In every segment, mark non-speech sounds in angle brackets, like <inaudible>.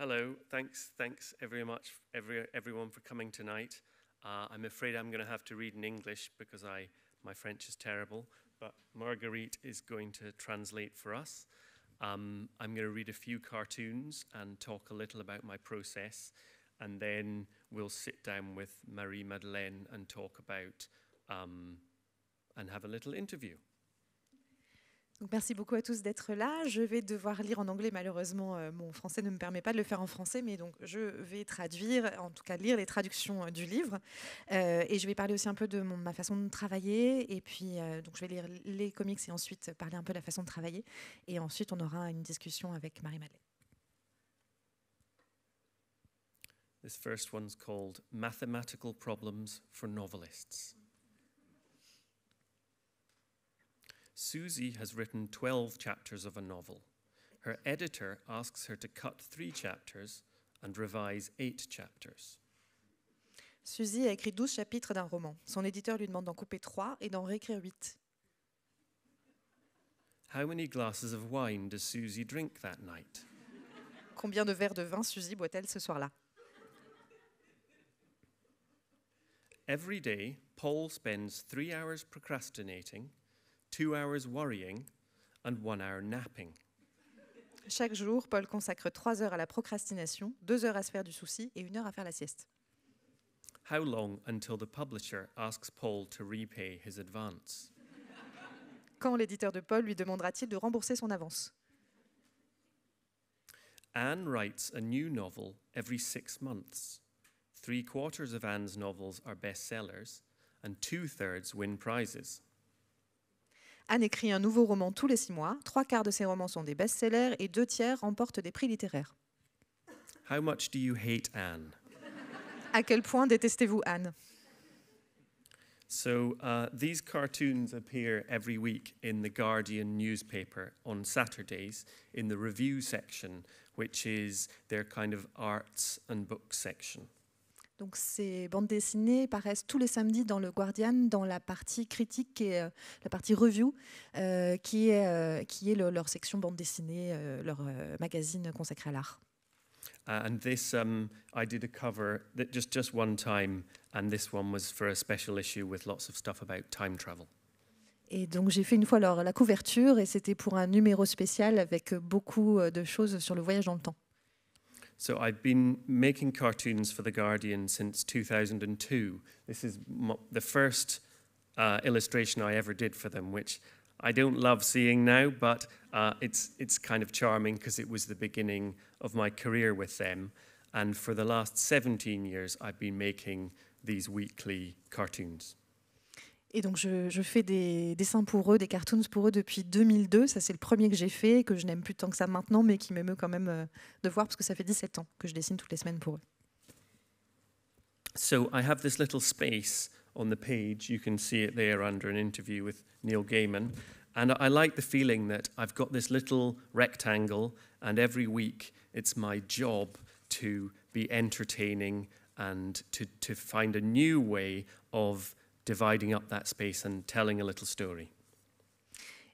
Hello, thanks, thanks very much, every, everyone, for coming tonight. Uh, I'm afraid I'm going to have to read in English because I, my French is terrible, but Marguerite is going to translate for us. Um, I'm going to read a few cartoons and talk a little about my process, and then we'll sit down with Marie Madeleine and talk about um, and have a little interview. merci beaucoup à tous d'être là. Je vais devoir lire en anglais, malheureusement, euh, mon français ne me permet pas de le faire en français, mais donc je vais traduire, en tout cas lire les traductions euh, du livre. Euh, et je vais parler aussi un peu de ma façon de travailler. Et puis, donc je vais lire les comics et ensuite parler un peu de la façon de travailler. Et ensuite, on aura une discussion avec Marie-Madeleine. This first one's called Mathematical Problems for Novelists. Susie has written 12 chapters of a novel. Her editor asks her to cut three chapters and revise eight chapters. Susie a écrit 12 chapitres d'un roman. Son éditeur lui demande d'en couper trois et d'en réécrire huit. How many glasses of wine does Susie drink that night? Combien de verres de vin Susie boit-elle ce soir-là? Every day, Paul spends three hours procrastinating two hours worrying, and one hour napping. Chaque jour, Paul consacre trois heures à la procrastination, deux heures à se faire du souci et une heure à faire la sieste. How long until the publisher asks Paul to repay his advance? Quand l'éditeur de Paul lui demandera-t-il de rembourser son avance? Anne writes a new novel every six months. Three quarters of Anne's novels are bestsellers, and two thirds win prizes. Anne écrit un nouveau roman tous les six mois. Trois quarts de ses romans sont des best-sellers et deux tiers remportent des prix littéraires. How much do you hate Anne? À quel point détestez-vous Anne? So uh, these cartoons appear every week in the Guardian newspaper on Saturdays in the review section, which is their kind of arts and books section. Donc ces bandes dessinées paraissent tous les samedis dans le Guardian, dans la partie critique et euh, la partie review, euh, qui est, euh, qui est leur section bande dessinée, leur magazine consacré à l'art. Et donc j'ai fait une fois leur, la couverture, et c'était pour un numéro spécial avec beaucoup de choses sur le voyage dans le temps. So I've been making cartoons for The Guardian since 2002. This is the first uh, illustration I ever did for them, which I don't love seeing now, but uh, it's, it's kind of charming because it was the beginning of my career with them. And for the last 17 years, I've been making these weekly cartoons. Et donc je, fais des, dessins pour eux, des cartoons pour eux depuis 2002. Ça c'est le premier que j'ai fait, que je n'aime plus tant que ça maintenant, mais qui m'émeut quand même euh, de voir parce que ça fait 17 ans que je dessine toutes les semaines pour eux. So I have this little space on the page. You can see it there under an interview with Neil Gaiman. And I like the feeling that I've got this little rectangle, and every week it's my job to be entertaining and to, to find a new way of dividing up that space and telling a little story.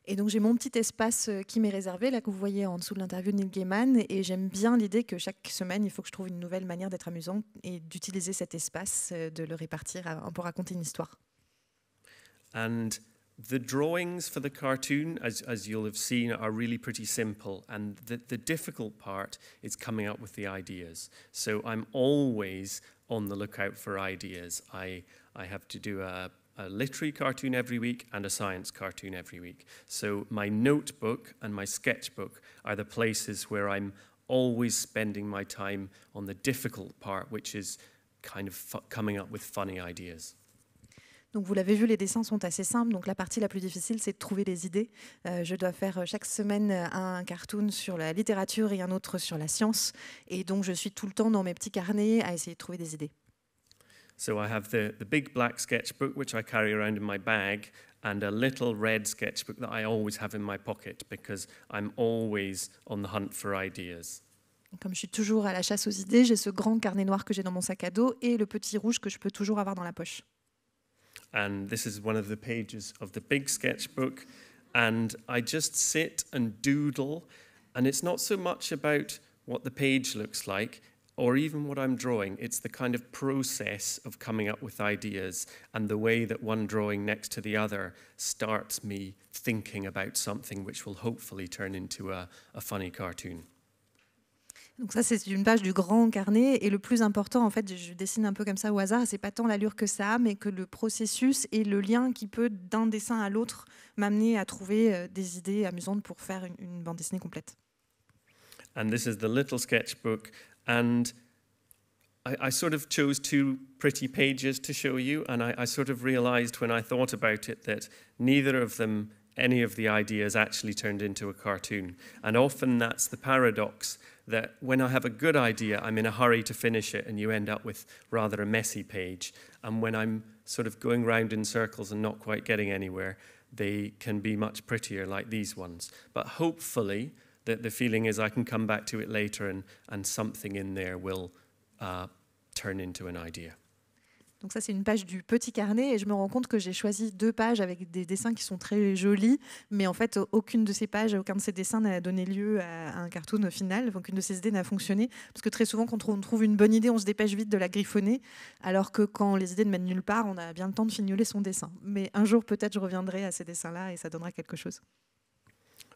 Et donc j'ai mon petit espace euh, qui m'est réservé, là que vous voyez en dessous de l'interview de Neil Gaiman, et j'aime bien l'idée que chaque semaine, il faut que je trouve une nouvelle manière d'être amusant et d'utiliser cet espace, euh, de le répartir pour raconter une histoire. And the drawings for the cartoon, as, as you'll have seen, are really pretty simple, and the, the difficult part is coming up with the ideas. So I'm always on the lookout for ideas. I, I have to do a, a literary cartoon every week and a science cartoon every week. So my notebook and my sketchbook are the places where I'm always spending my time on the difficult part, which is kind of coming up with funny ideas. Donc vous l'avez vu, les dessins sont assez simples. Donc la partie la plus difficile, c'est de trouver des idées. Euh, je dois faire euh, chaque semaine euh, un cartoon sur la littérature et un autre sur la science. Et donc je suis tout le temps dans mes petits carnets à essayer de trouver des idées. So I have the, the big black sketchbook, which I carry around in my bag, and a little red sketchbook that I always have in my pocket because I'm always on the hunt for ideas. Comme je suis toujours à la chasse aux idées, j'ai ce grand carnet noir que j'ai dans mon sac à dos et le petit rouge que je peux toujours avoir dans la poche. And this is one of the pages of the big sketchbook and I just sit and doodle and it's not so much about what the page looks like, or even what I'm drawing, it's the kind of process of coming up with ideas and the way that one drawing next to the other starts me thinking about something which will hopefully turn into a, a funny cartoon. Donc ça, c'est une page du grand carnet. Et le plus important, en fait, je dessine un peu comme ça au hasard. C'est pas tant l'allure que ça mais que le processus et le lien qui peut, d'un dessin à l'autre, m'amener à trouver euh, des idées amusantes pour faire une bande dessinée complète. And this is the little sketchbook And I, I sort of chose two pretty pages to show you, and I, I sort of realized when I thought about it that neither of them, any of the ideas actually turned into a cartoon. And often that's the paradox that when I have a good idea, I'm in a hurry to finish it, and you end up with rather a messy page. And when I'm sort of going round in circles and not quite getting anywhere, they can be much prettier, like these ones. But hopefully, Donc ça, c'est une page du petit carnet et je me rends compte que j'ai choisi deux pages avec des dessins qui sont très jolis, mais en fait, aucune de ces pages, aucun de ces dessins n'a donné lieu à un cartoon au final, aucune de ces idées n'a fonctionné, parce que très souvent, quand on trouve une bonne idée, on se dépêche vite de la griffonner, alors que quand les idées ne mènent nulle part, on a bien le temps de fignoler son dessin. Mais un jour, peut-être, je reviendrai à ces dessins-là et ça donnera quelque chose.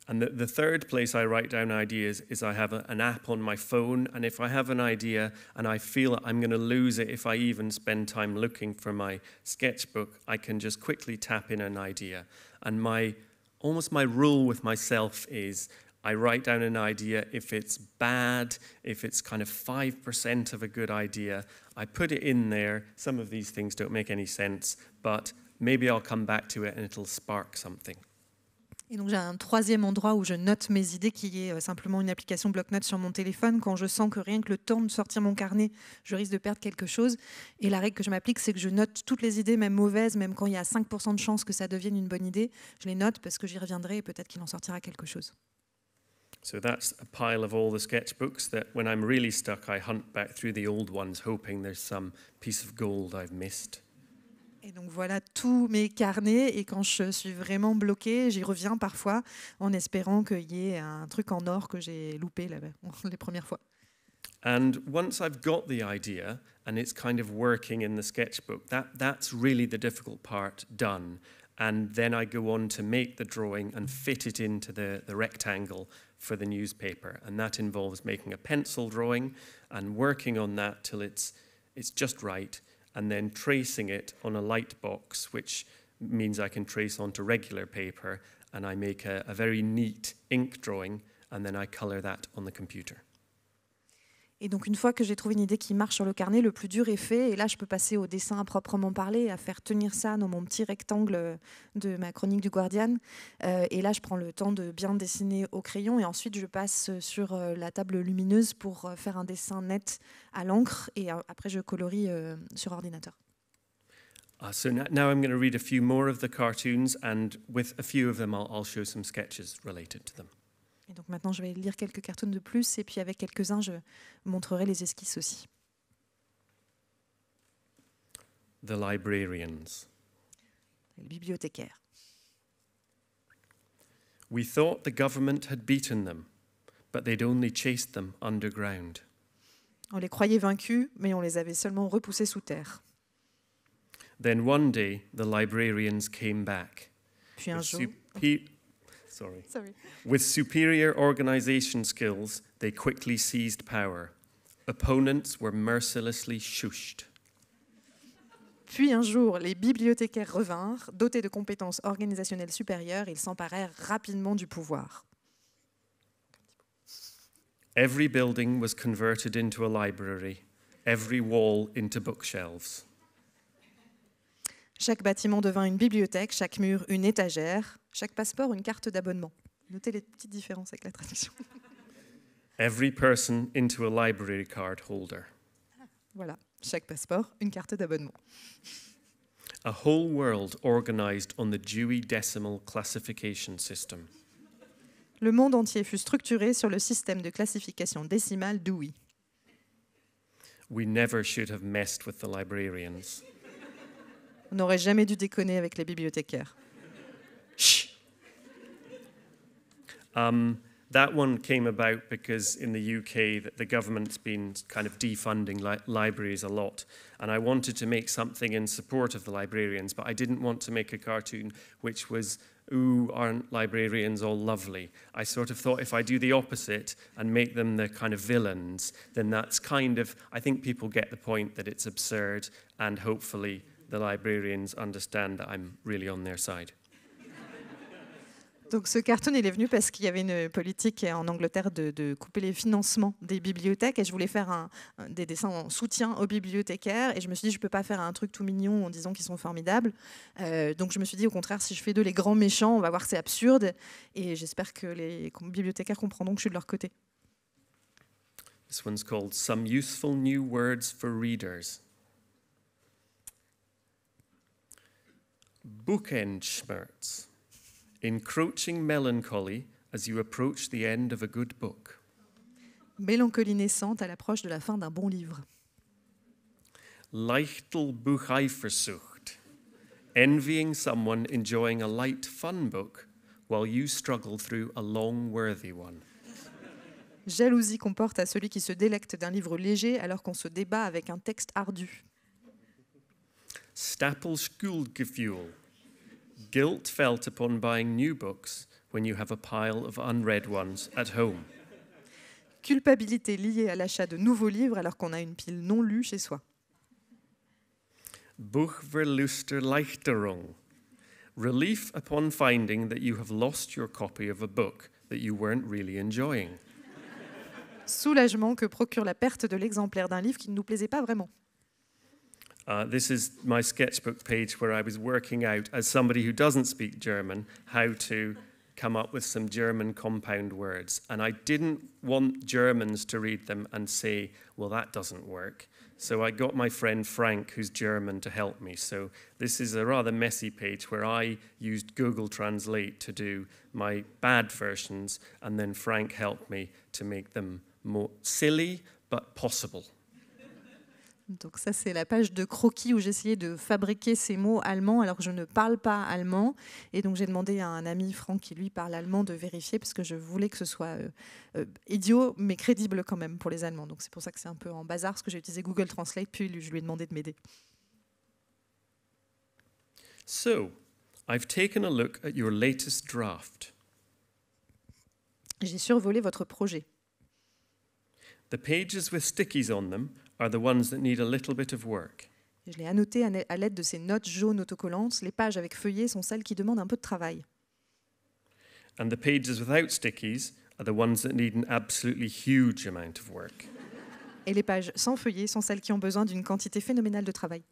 And the, the third place I write down ideas is I have a, an app on my phone. And if I have an idea and I feel I'm going to lose it if I even spend time looking for my sketchbook, I can just quickly tap in an idea. And my almost my rule with myself is I write down an idea. If it's bad, if it's kind of 5% of a good idea, I put it in there. Some of these things don't make any sense, but maybe I'll come back to it and it'll spark something. Et donc j'ai un troisième endroit où je note mes idées qui est euh, simplement une application bloc-notes sur mon téléphone quand je sens que rien que le temps de sortir mon carnet, je risque de perdre quelque chose. Et la règle que je m'applique, c'est que je note toutes les idées, même mauvaises, même quand il y a 5% de chances que ça devienne une bonne idée, je les note parce que j'y reviendrai et peut-être qu'il en sortira quelque chose. So that's a pile of all the sketchbooks that when I'm really stuck, I hunt back through the old ones hoping there's some piece of gold I've missed. Et donc voilà tous mes carnets et quand je suis vraiment bloquée, j'y reviens parfois en espérant qu'il y ait un truc en or que j'ai loupé là <laughs> les premières fois. And once I've got the idea and it's kind of working in the sketchbook, c'est vraiment really the difficult part done. And then I go on to make the drawing and fit it into the, the rectangle for the newspaper. And that involves making a pencil drawing and working on that till it's it's just right. and then tracing it on a light box, which means I can trace onto regular paper and I make a, a very neat ink drawing and then I color that on the computer. Et donc une fois que j'ai trouvé une idée qui marche sur le carnet, le plus dur est fait. Et là, je peux passer au dessin à proprement parler, à faire tenir ça dans mon petit rectangle de ma chronique du Guardian. Euh, et là, je prends le temps de bien dessiner au crayon. Et ensuite, je passe sur euh, la table lumineuse pour euh, faire un dessin net à l'encre. Et après, je colorie sur ordinateur. Ah, so now, I'm going to read a few more of the cartoons, and with a few of them, sketches et donc maintenant, je vais lire quelques cartoons de plus, et puis avec quelques-uns, je montrerai les esquisses aussi. The librarians. Les bibliothécaires. We thought the government had beaten them, but they'd only chased them underground. On les croyait vaincus, mais on les avait seulement repoussés sous terre. Then one day, the librarians came back. Puis un jour, Sorry. With superior organization skills, they quickly seized power. Opponents were mercilessly shushed. Puis un jour, les bibliothécaires revinrent, dotés de compétences organisationnelles supérieures, ils s'emparèrent rapidement du pouvoir. Every building was converted into a library, every wall into bookshelves. Chaque bâtiment devint une bibliothèque, chaque mur une étagère, chaque passeport, une carte d'abonnement. Notez les petites différences avec la tradition. <laughs> Voilà, chaque passeport, une carte d'abonnement. Le monde entier fut structuré sur le système de classification décimale Dewey. On n'aurait jamais dû déconner avec les bibliothécaires. Shh. Um, that one came about because in the UK the government's been kind of defunding li libraries a lot, and I wanted to make something in support of the librarians, but I didn't want to make a cartoon which was ooh, aren't librarians all lovely? I sort of thought if I do the opposite and make them the kind of villains, then that's kind of, I think people get the point that it's absurd, and hopefully the librarians understand that I'm really on their side. Donc ce carton, il est venu parce qu'il y avait une politique en Angleterre de, couper les financements des bibliothèques et je voulais faire des dessins en soutien aux bibliothécaires et je me suis dit, je ne peux pas faire un truc tout mignon en disant qu'ils sont formidables. Euh, donc je me suis dit, au contraire, si je fais de les grands méchants, on va voir, c'est absurde et j'espère que les bibliothécaires comprendront que je suis de leur côté. This one's called Some Useful New Words for Readers. encroaching melancholy as you approach the end of a good book. Mélancolie naissante à l'approche de la fin d'un bon livre. Leichtelbucheifersucht, envying someone enjoying a light fun book while you struggle through a long worthy one. Jalousie comporte à celui qui se délecte d'un livre léger alors qu'on se débat avec un texte ardu. Stapelschuldgefühl. guilt felt upon buying new books when you have a pile of unread ones at home. Culpabilité liée à l'achat de nouveaux livres alors qu'on a une pile non lue chez soi. Buchverlusterleichterung. Relief upon finding that you have lost your copy of a book that you weren't really enjoying. Soulagement que procure la perte de l'exemplaire d'un livre qui ne nous plaisait pas vraiment. Uh, this is my sketchbook page where I was working out, as somebody who doesn't speak German, how to come up with some German compound words. And I didn't want Germans to read them and say, well, that doesn't work. So I got my friend Frank, who's German, to help me. So this is a rather messy page where I used Google Translate to do my bad versions, and then Frank helped me to make them more silly but possible. Donc ça, c'est la page de croquis où j'essayais de fabriquer ces mots allemands alors que je ne parle pas allemand. Et donc j'ai demandé à un ami Franck qui lui parle allemand de vérifier parce que je voulais que ce soit euh, euh, idiot mais crédible quand même pour les Allemands. Donc c'est pour ça que c'est un peu en bazar parce que j'ai utilisé Google Translate puis je lui ai demandé de m'aider. So, I've taken a look at your latest draft. J'ai survolé votre projet. The pages with stickies on them are the ones that need a little bit of work. Je l'ai annoté à l'aide de ces notes jaunes autocollantes. Les pages avec feuillets sont celles qui demandent un peu de travail. And the pages without stickies are the ones that need an absolutely huge amount of work. Et les pages sans feuillets sont celles qui ont besoin d'une quantité phénoménale de travail.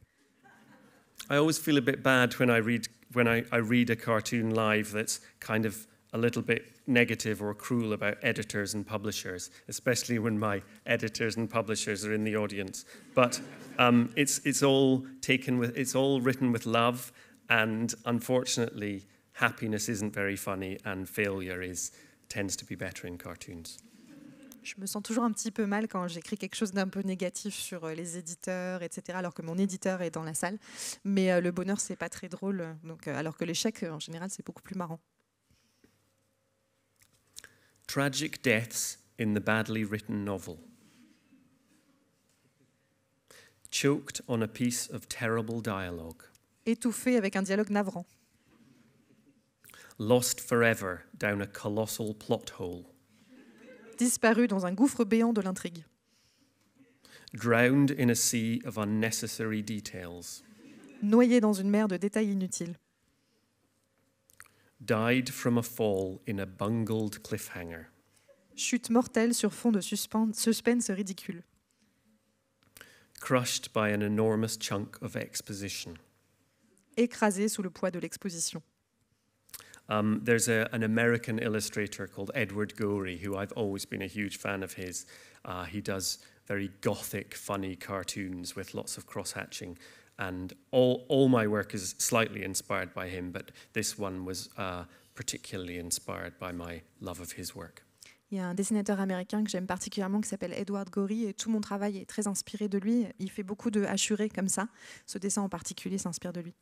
I always feel a bit bad when I read when I, I read a cartoon live that's kind of a little bit negative or cruel about editors and publishers, especially when my editors and publishers are in the audience. But um, it's, it's all taken with, it's all written with love, and unfortunately, happiness isn't very funny, and failure is tends to be better in cartoons. je me sens toujours un petit peu mal quand j'écris quelque chose d'un peu négatif sur euh, les éditeurs, etc., alors que mon éditeur est dans la salle. Mais euh, le bonheur, c'est pas très drôle, donc, euh, alors que l'échec, en général, c'est beaucoup plus marrant. tragic deaths in the badly written novel. Choked on a piece of terrible dialogue. Étouffé avec un dialogue navrant. Lost forever down a colossal plot hole. Disparu dans un gouffre béant de l'intrigue. Drowned in a sea of unnecessary details. Noyé dans une mer de détails inutiles. died from a fall in a bungled cliffhanger. Chute mortelle sur fond de suspense, suspense ridicule. Crushed by an enormous chunk of exposition. Écrasé sous le poids de l'exposition. Um, there's a, an American illustrator called Edward Gorey, who I've always been a huge fan of his. Uh, he does very gothic, funny cartoons with lots of cross hatching and all, all my work is slightly inspired by him, but this one was uh, particularly inspired by my love of his work. Il y a un dessinateur américain que j'aime particulièrement qui s'appelle Edward Gorey et tout mon travail est très inspiré de lui. Il fait beaucoup de hachurés comme ça. Ce dessin en particulier s'inspire de lui.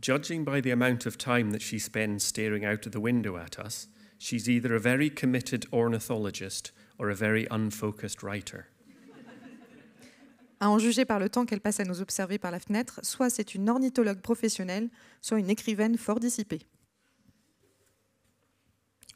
Judging by the amount of time that she spends staring out of the window at us, She's either a very committed ornithologist or a very unfocused writer. À en juger par le temps qu'elle passe à nous observer par la fenêtre, soit c'est une ornithologue professionnelle, soit une écrivaine fort dissipée.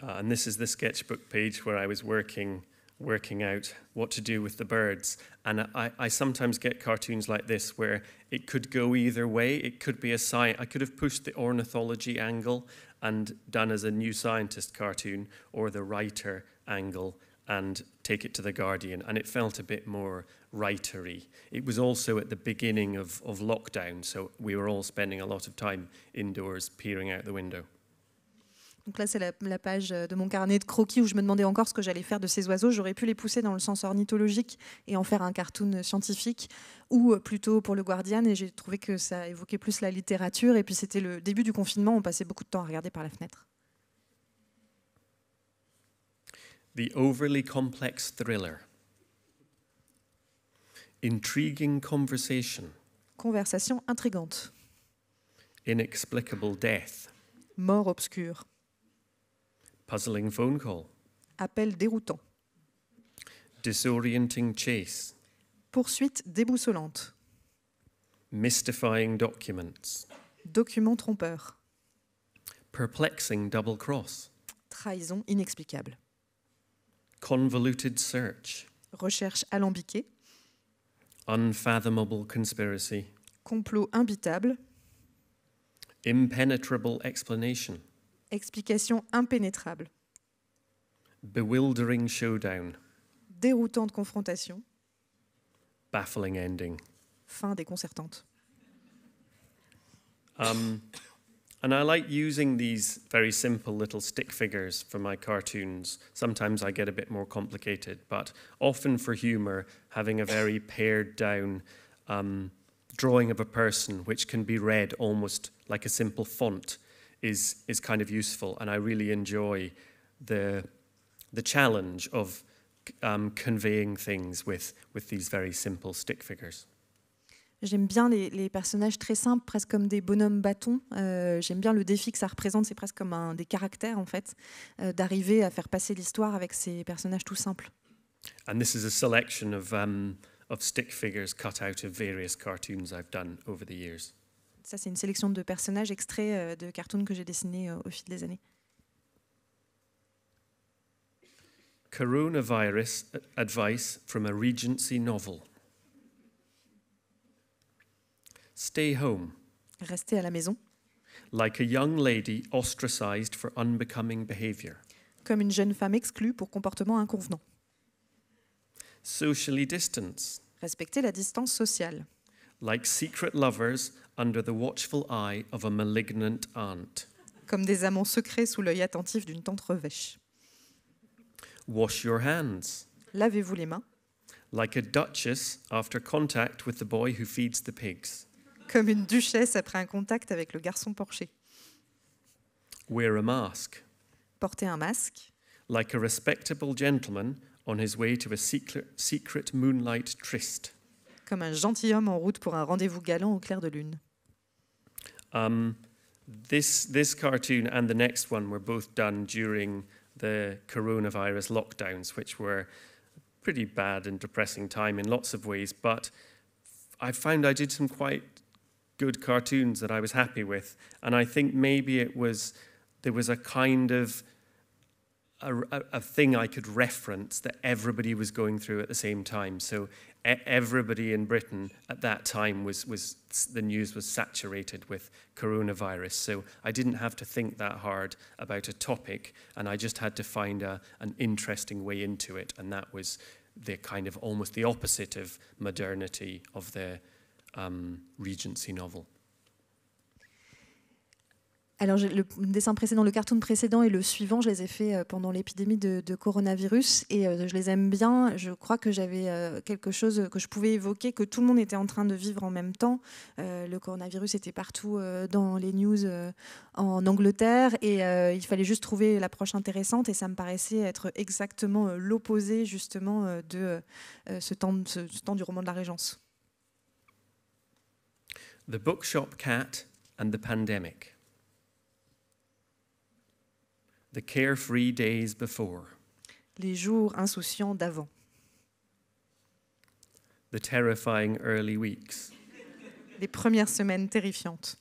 Uh, and this is the sketchbook page where I was working working out what to do with the birds. And I, I sometimes get cartoons like this where it could go either way. It could be a sign. I could have pushed the ornithology angle. and done as a new scientist cartoon or the writer angle and take it to the Guardian. And it felt a bit more writery. It was also at the beginning of, of lockdown, so we were all spending a lot of time indoors peering out the window. Donc là, c'est la, page euh, de mon carnet de croquis où je me demandais encore ce que j'allais faire de ces oiseaux. J'aurais pu les pousser dans le sens ornithologique et en faire un cartoon scientifique, ou euh, plutôt pour le Guardian. Et j'ai trouvé que ça évoquait plus la littérature. Et puis c'était le début du confinement, on passait beaucoup de temps à regarder par la fenêtre. The overly complex thriller. Intriguing conversation. Conversation intrigante. Inexplicable death. Mort obscure. Puzzling phone call. Appel déroutant. Disorienting chase. Poursuite déboussolante. Mystifying documents. Documents trompeurs. Perplexing double cross. Trahison inexplicable. Convoluted search. Recherche alambiquée. Unfathomable conspiracy. Complot imbitable. Impenetrable explanation. Explication impénétrable. Bewildering showdown. Déroutante confrontation. Baffling ending. Fin déconcertante. Um, and I like using these very simple little stick figures for my cartoons. Sometimes I get a bit more complicated, but often for humor, having a very pared down um, drawing of a person which can be read almost like a simple font is, is kind of useful. And I really enjoy the, the challenge of um, conveying things with, with these very simple stick figures. J'aime bien les, les, personnages très simples, presque comme des bonhommes bâtons. Euh, J'aime bien le défi que ça représente, c'est presque comme un des caractères en fait, euh, d'arriver à faire passer l'histoire avec ces personnages tout simples. And this is a selection of, um, of stick figures cut out of various cartoons I've done over the years. ça, c'est une sélection de personnages extraits euh, de cartoons que j'ai dessinés euh, au fil des années. Coronavirus advice from a Regency novel. Stay home. Rester à la maison. Like a young lady ostracized for unbecoming behavior. Comme une jeune femme exclue pour comportement inconvenant. Socially distance. Respecter la distance sociale. Like secret lovers comme des amants secrets sous l'œil attentif d'une tante revêche. Lavez-vous les mains. Comme une duchesse après un contact avec le garçon porché. Wear Portez un masque. respectable gentleman Comme un gentilhomme en route pour un rendez-vous galant au clair de lune. Um, this, this cartoon and the next one were both done during the coronavirus lockdowns, which were pretty bad and depressing time in lots of ways. But I found I did some quite good cartoons that I was happy with, and I think maybe it was there was a kind of a, a, a thing I could reference that everybody was going through at the same time. So E-, everybody in Britain at that time was, was the news was saturated with coronavirus. So I didn't have to think that hard about a topic, and I just had to find a, an interesting way into it. And that was the kind of almost the opposite of modernity of the um, Regency novel. alors, le dessin précédent, le cartoon précédent et le suivant, je les ai faits euh, pendant l'épidémie de, coronavirus et euh, je les aime bien. Je crois que j'avais euh, quelque chose que je pouvais évoquer, que tout le monde était en train de vivre en même temps. le coronavirus était partout dans les news en Angleterre et il fallait juste trouver l'approche intéressante et ça me paraissait être exactement l'opposé justement de ce temps, ce temps du roman de la Régence. The Bookshop Cat and the Pandemic. the carefree days before. Les jours insouciants d'avant. The terrifying early weeks. Les premières semaines terrifiantes.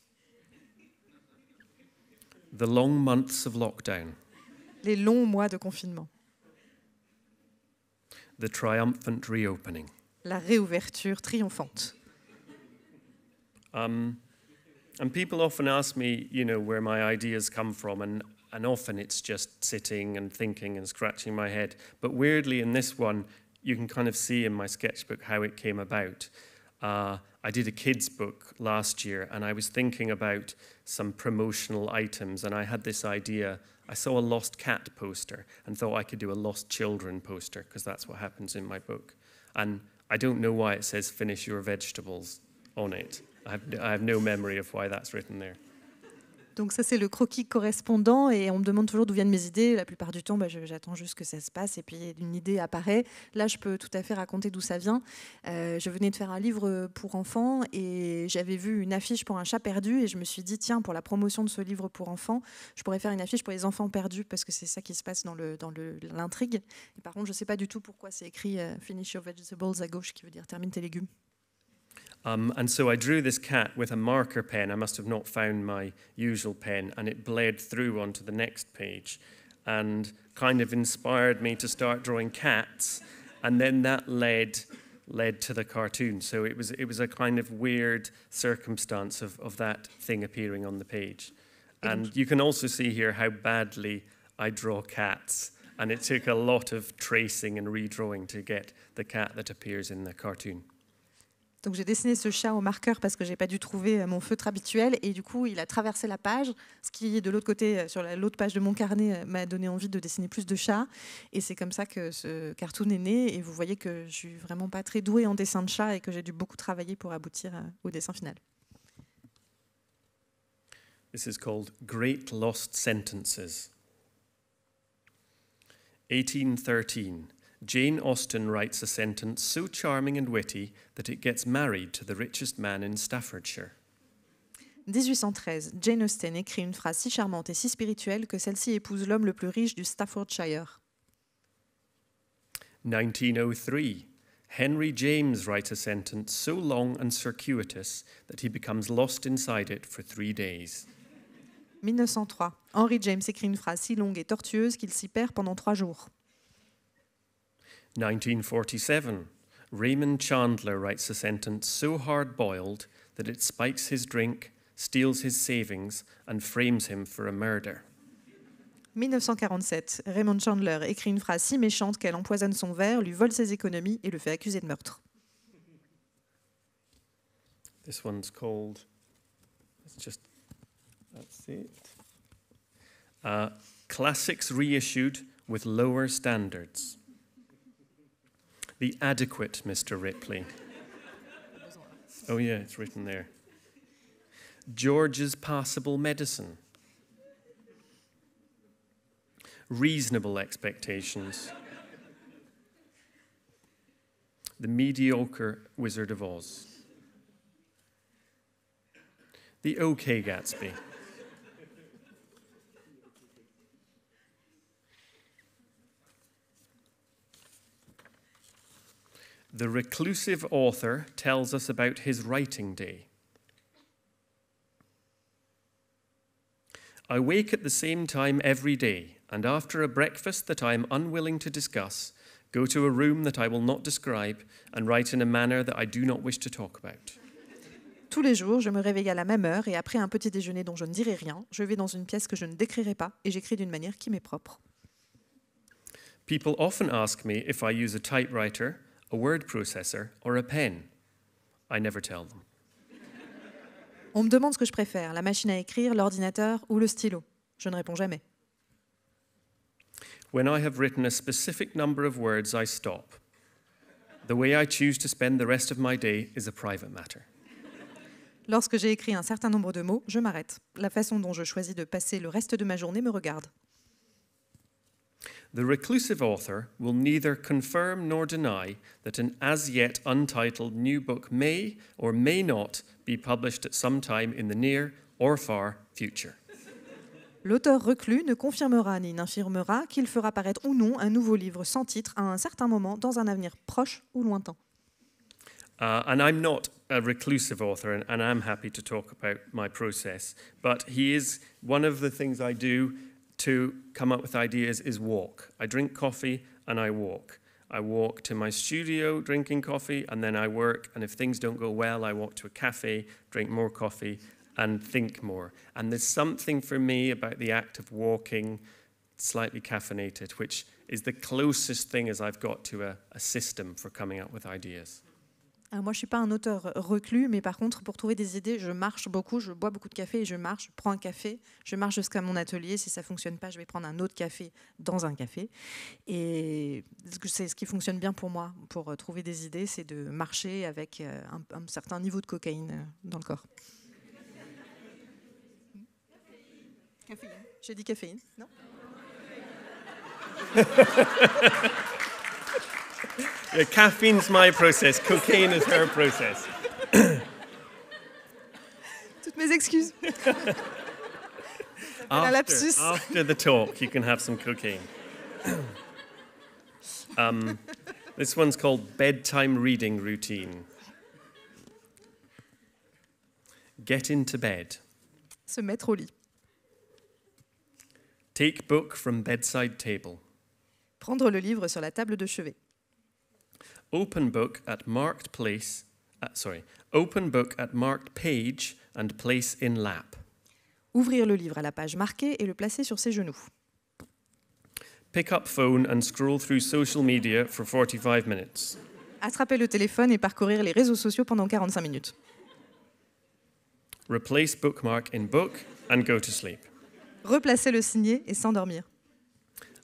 The long months of lockdown. Les longs mois de confinement. The triumphant reopening. La réouverture triomphante. Um, and people often ask me, you know, where my ideas come from, and and often it's just sitting and thinking and scratching my head. But weirdly, in this one, you can kind of see in my sketchbook how it came about. Uh, I did a kids' book last year, and I was thinking about some promotional items, and I had this idea. I saw a lost cat poster and thought I could do a lost children poster because that's what happens in my book. And I don't know why it says finish your vegetables on it. I have, I have no memory of why that's written there. Donc ça, c'est le croquis correspondant. Et on me demande toujours d'où viennent mes idées. La plupart du temps, bah, j'attends juste que ça se passe. Et puis une idée apparaît. Là, je peux tout à fait raconter d'où ça vient. Euh, je venais de faire un livre pour enfants et j'avais vu une affiche pour un chat perdu. Et je me suis dit, tiens, pour la promotion de ce livre pour enfants, je pourrais faire une affiche pour les enfants perdus parce que c'est ça qui se passe dans l'intrigue. Le, dans par contre, je ne sais pas du tout pourquoi c'est écrit euh, Finish your vegetables à gauche, qui veut dire termine tes légumes. Um, and so I drew this cat with a marker pen. I must have not found my usual pen, and it bled through onto the next page and kind of inspired me to start drawing cats. And then that led led to the cartoon. So it was it was a kind of weird circumstance of, of that thing appearing on the page. And you can also see here how badly I draw cats. And it took a lot of tracing and redrawing to get the cat that appears in the cartoon. Donc j'ai dessiné ce chat au marqueur parce que j'ai pas dû trouver euh, mon feutre habituel et du coup il a traversé la page, ce qui de l'autre côté euh, sur l'autre page de mon carnet euh, m'a donné envie de dessiner plus de chats et c'est comme ça que ce cartoon est né et vous voyez que je suis vraiment pas très douée en dessin de chat et que j'ai dû beaucoup travailler pour aboutir au dessin final. This is called Great Lost Sentences. 1813 Jane Austen writes a sentence so charming and witty that it gets married to the richest man in Staffordshire. 1813, Jane Austen écrit une phrase si charmante et si spirituelle que celle-ci épouse l'homme le plus riche du Staffordshire. 1903, Henry James writes a sentence so long and circuitous that he becomes lost inside it for three days. 1903, Henry James écrit une phrase si longue et tortueuse qu'il s'y perd pendant trois jours. 1947, Raymond Chandler writes a sentence so hard boiled that it spikes his drink, steals his savings, and frames him for a murder. 1947, Raymond Chandler écrit une phrase si méchante qu'elle empoisonne son verre, lui vole ses économies et le fait accuser de meurtre. This one's called. It's just. That's it. Uh, classics reissued with lower standards. The adequate Mr. Ripley. Oh, yeah, it's written there. George's passable medicine. Reasonable expectations. the mediocre Wizard of Oz. The OK Gatsby. the reclusive author tells us about his writing day. I wake at the same time every day, and after a breakfast that I am unwilling to discuss, go to a room that I will not describe, and write in a manner that I do not wish to talk about. Tous les jours, je me réveille à la même heure et après un petit déjeuner dont je ne dirai rien, je vais dans une pièce que je ne décrirai pas et j'écris d'une manière qui m'est propre. People often ask me if I use a typewriter a word processor, or a pen. I never tell them. On me demande ce que je préfère, la machine à écrire, l'ordinateur ou le stylo. Je ne réponds jamais. When I have written a specific number of words, I stop. The way I choose to spend the rest of my day is a private matter. Lorsque j'ai écrit un certain nombre de mots, je m'arrête. La façon dont je choisis de passer le reste de ma journée me regarde. the reclusive author will neither confirm nor deny that an as yet untitled new book may or may not be published at some time in the near or far future. L'auteur reclus ne confirmera ni n'infirmera qu'il fera paraître ou non un nouveau livre sans titre à un certain moment dans un avenir proche ou lointain. Uh, and I'm not a reclusive author, and, and, I'm happy to talk about my process. But he is one of the things I do to come up with ideas is walk. I drink coffee and I walk. I walk to my studio drinking coffee and then I work. And if things don't go well, I walk to a cafe, drink more coffee, and think more. And there's something for me about the act of walking slightly caffeinated, which is the closest thing as I've got to a, a system for coming up with ideas. Ah, moi, je ne suis pas un auteur reclus, mais par contre, pour trouver des idées, je marche beaucoup, je bois beaucoup de café et je marche, je prends un café, je marche jusqu'à mon atelier. Si ça ne fonctionne pas, je vais prendre un autre café dans un café. Et c'est ce qui fonctionne bien pour moi, pour euh, trouver des idées, c'est de marcher avec euh, un, un, certain niveau de cocaïne euh, dans le corps. Caféine. J'ai dit caféine, non <laughs> Yeah, uh, caffeine's my process, cocaine is her process. <coughs> Toutes mes excuses. <laughs> after, after the talk, you can have some cocaine. <coughs> um, this one's called Bedtime Reading Routine. Get into bed. Se mettre au lit. Take book from bedside table. Prendre le livre sur la table de chevet. open book at marked place, uh, sorry, open book at marked page and place in lap. Ouvrir le livre à la page marquée et le placer sur ses genoux. Pick up phone and scroll through social media for 45 minutes. Attraper le téléphone et parcourir les réseaux sociaux pendant 45 minutes. Replace bookmark in book and go to sleep. Replacer le signet et s'endormir.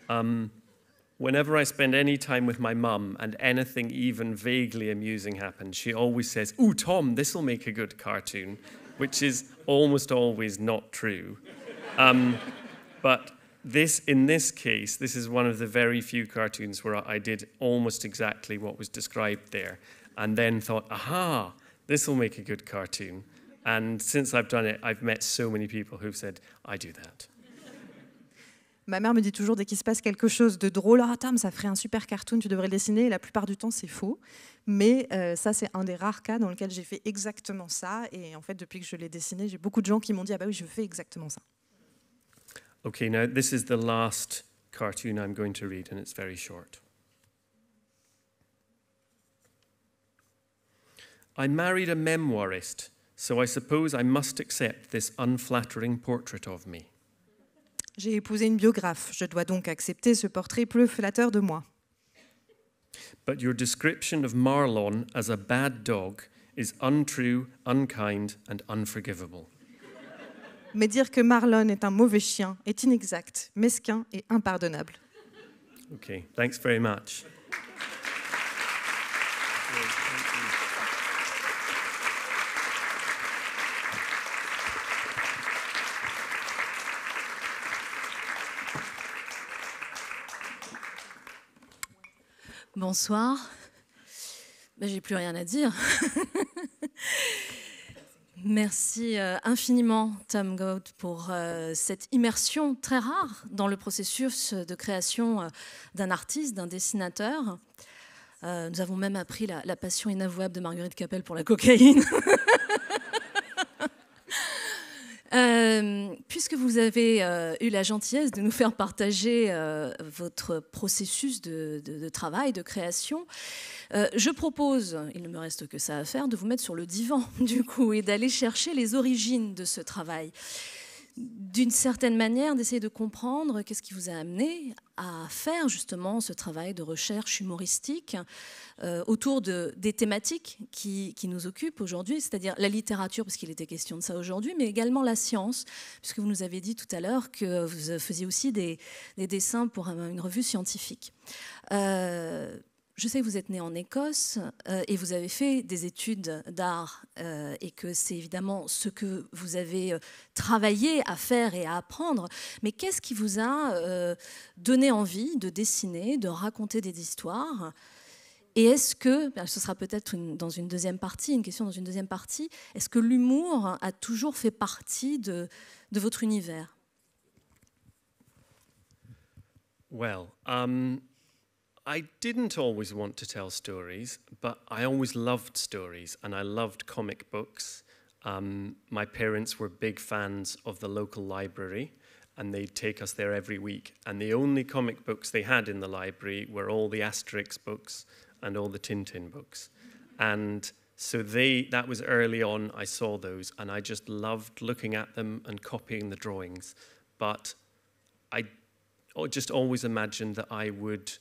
Um, Whenever I spend any time with my mum and anything even vaguely amusing happens, she always says, Ooh, Tom, this'll make a good cartoon, which is almost always not true. Um, but this, in this case, this is one of the very few cartoons where I did almost exactly what was described there and then thought, aha, this'll make a good cartoon. And since I've done it, I've met so many people who've said, I do that. Ma mère me dit toujours dès qu'il se passe quelque chose de drôle, ah oh, ça ferait un super cartoon, tu devrais le dessiner. Et la plupart du temps, c'est faux. Mais euh, ça, c'est un des rares cas dans lequel j'ai fait exactement ça. Et en fait, depuis que je l'ai dessiné, j'ai beaucoup de gens qui m'ont dit, ah bah oui, je fais exactement ça. Okay, now this is the last cartoon I'm going to read, and it's very short. I married a memoirist, so I suppose I must accept this unflattering portrait of me. J'ai épousé une biographe, je dois donc accepter ce portrait plus flatteur de moi. Mais dire que Marlon est un mauvais chien est inexact, mesquin et impardonnable. Okay, thanks very much. Bonsoir. Ben, j'ai plus rien à dire. <laughs> Merci euh, infiniment, Tom Goat, pour euh, cette immersion très rare dans le processus de création euh, d'un artiste, d'un dessinateur. nous avons même appris la, passion inavouable de Marguerite Capelle pour la cocaïne. <laughs> Euh, puisque vous avez euh, eu la gentillesse de nous faire partager euh, votre processus de, de, travail, de création, je propose, il ne me reste que ça à faire, de vous mettre sur le divan <laughs> du coup et d'aller chercher les origines de ce travail d'une certaine manière, d'essayer de comprendre qu'est-ce qui vous a amené à faire justement ce travail de recherche humoristique euh, autour des thématiques qui, nous occupent aujourd'hui, c'est-à-dire la littérature, parce qu'il était question de ça aujourd'hui, mais également la science, puisque vous nous avez dit tout à l'heure que vous faisiez aussi des, dessins pour une revue scientifique. Euh, je sais que vous êtes né en Écosse euh, et vous avez fait des études d'art euh, et que c'est évidemment ce que vous avez euh, travaillé à faire et à apprendre. Mais qu'est-ce qui vous a donné envie de dessiner, de raconter des histoires Et est-ce que, ben, ce sera peut-être dans une deuxième partie, une question dans une deuxième partie, est-ce que l'humour a toujours fait partie de, votre univers Well, um, I didn't always want to tell stories, but I always loved stories and I loved comic books. Um, my parents were big fans of the local library and they'd take us there every week. And the only comic books they had in the library were all the Asterix books and all the Tintin books. And so they that was early on I saw those and I just loved looking at them and copying the drawings. But I oh, just always imagined that I would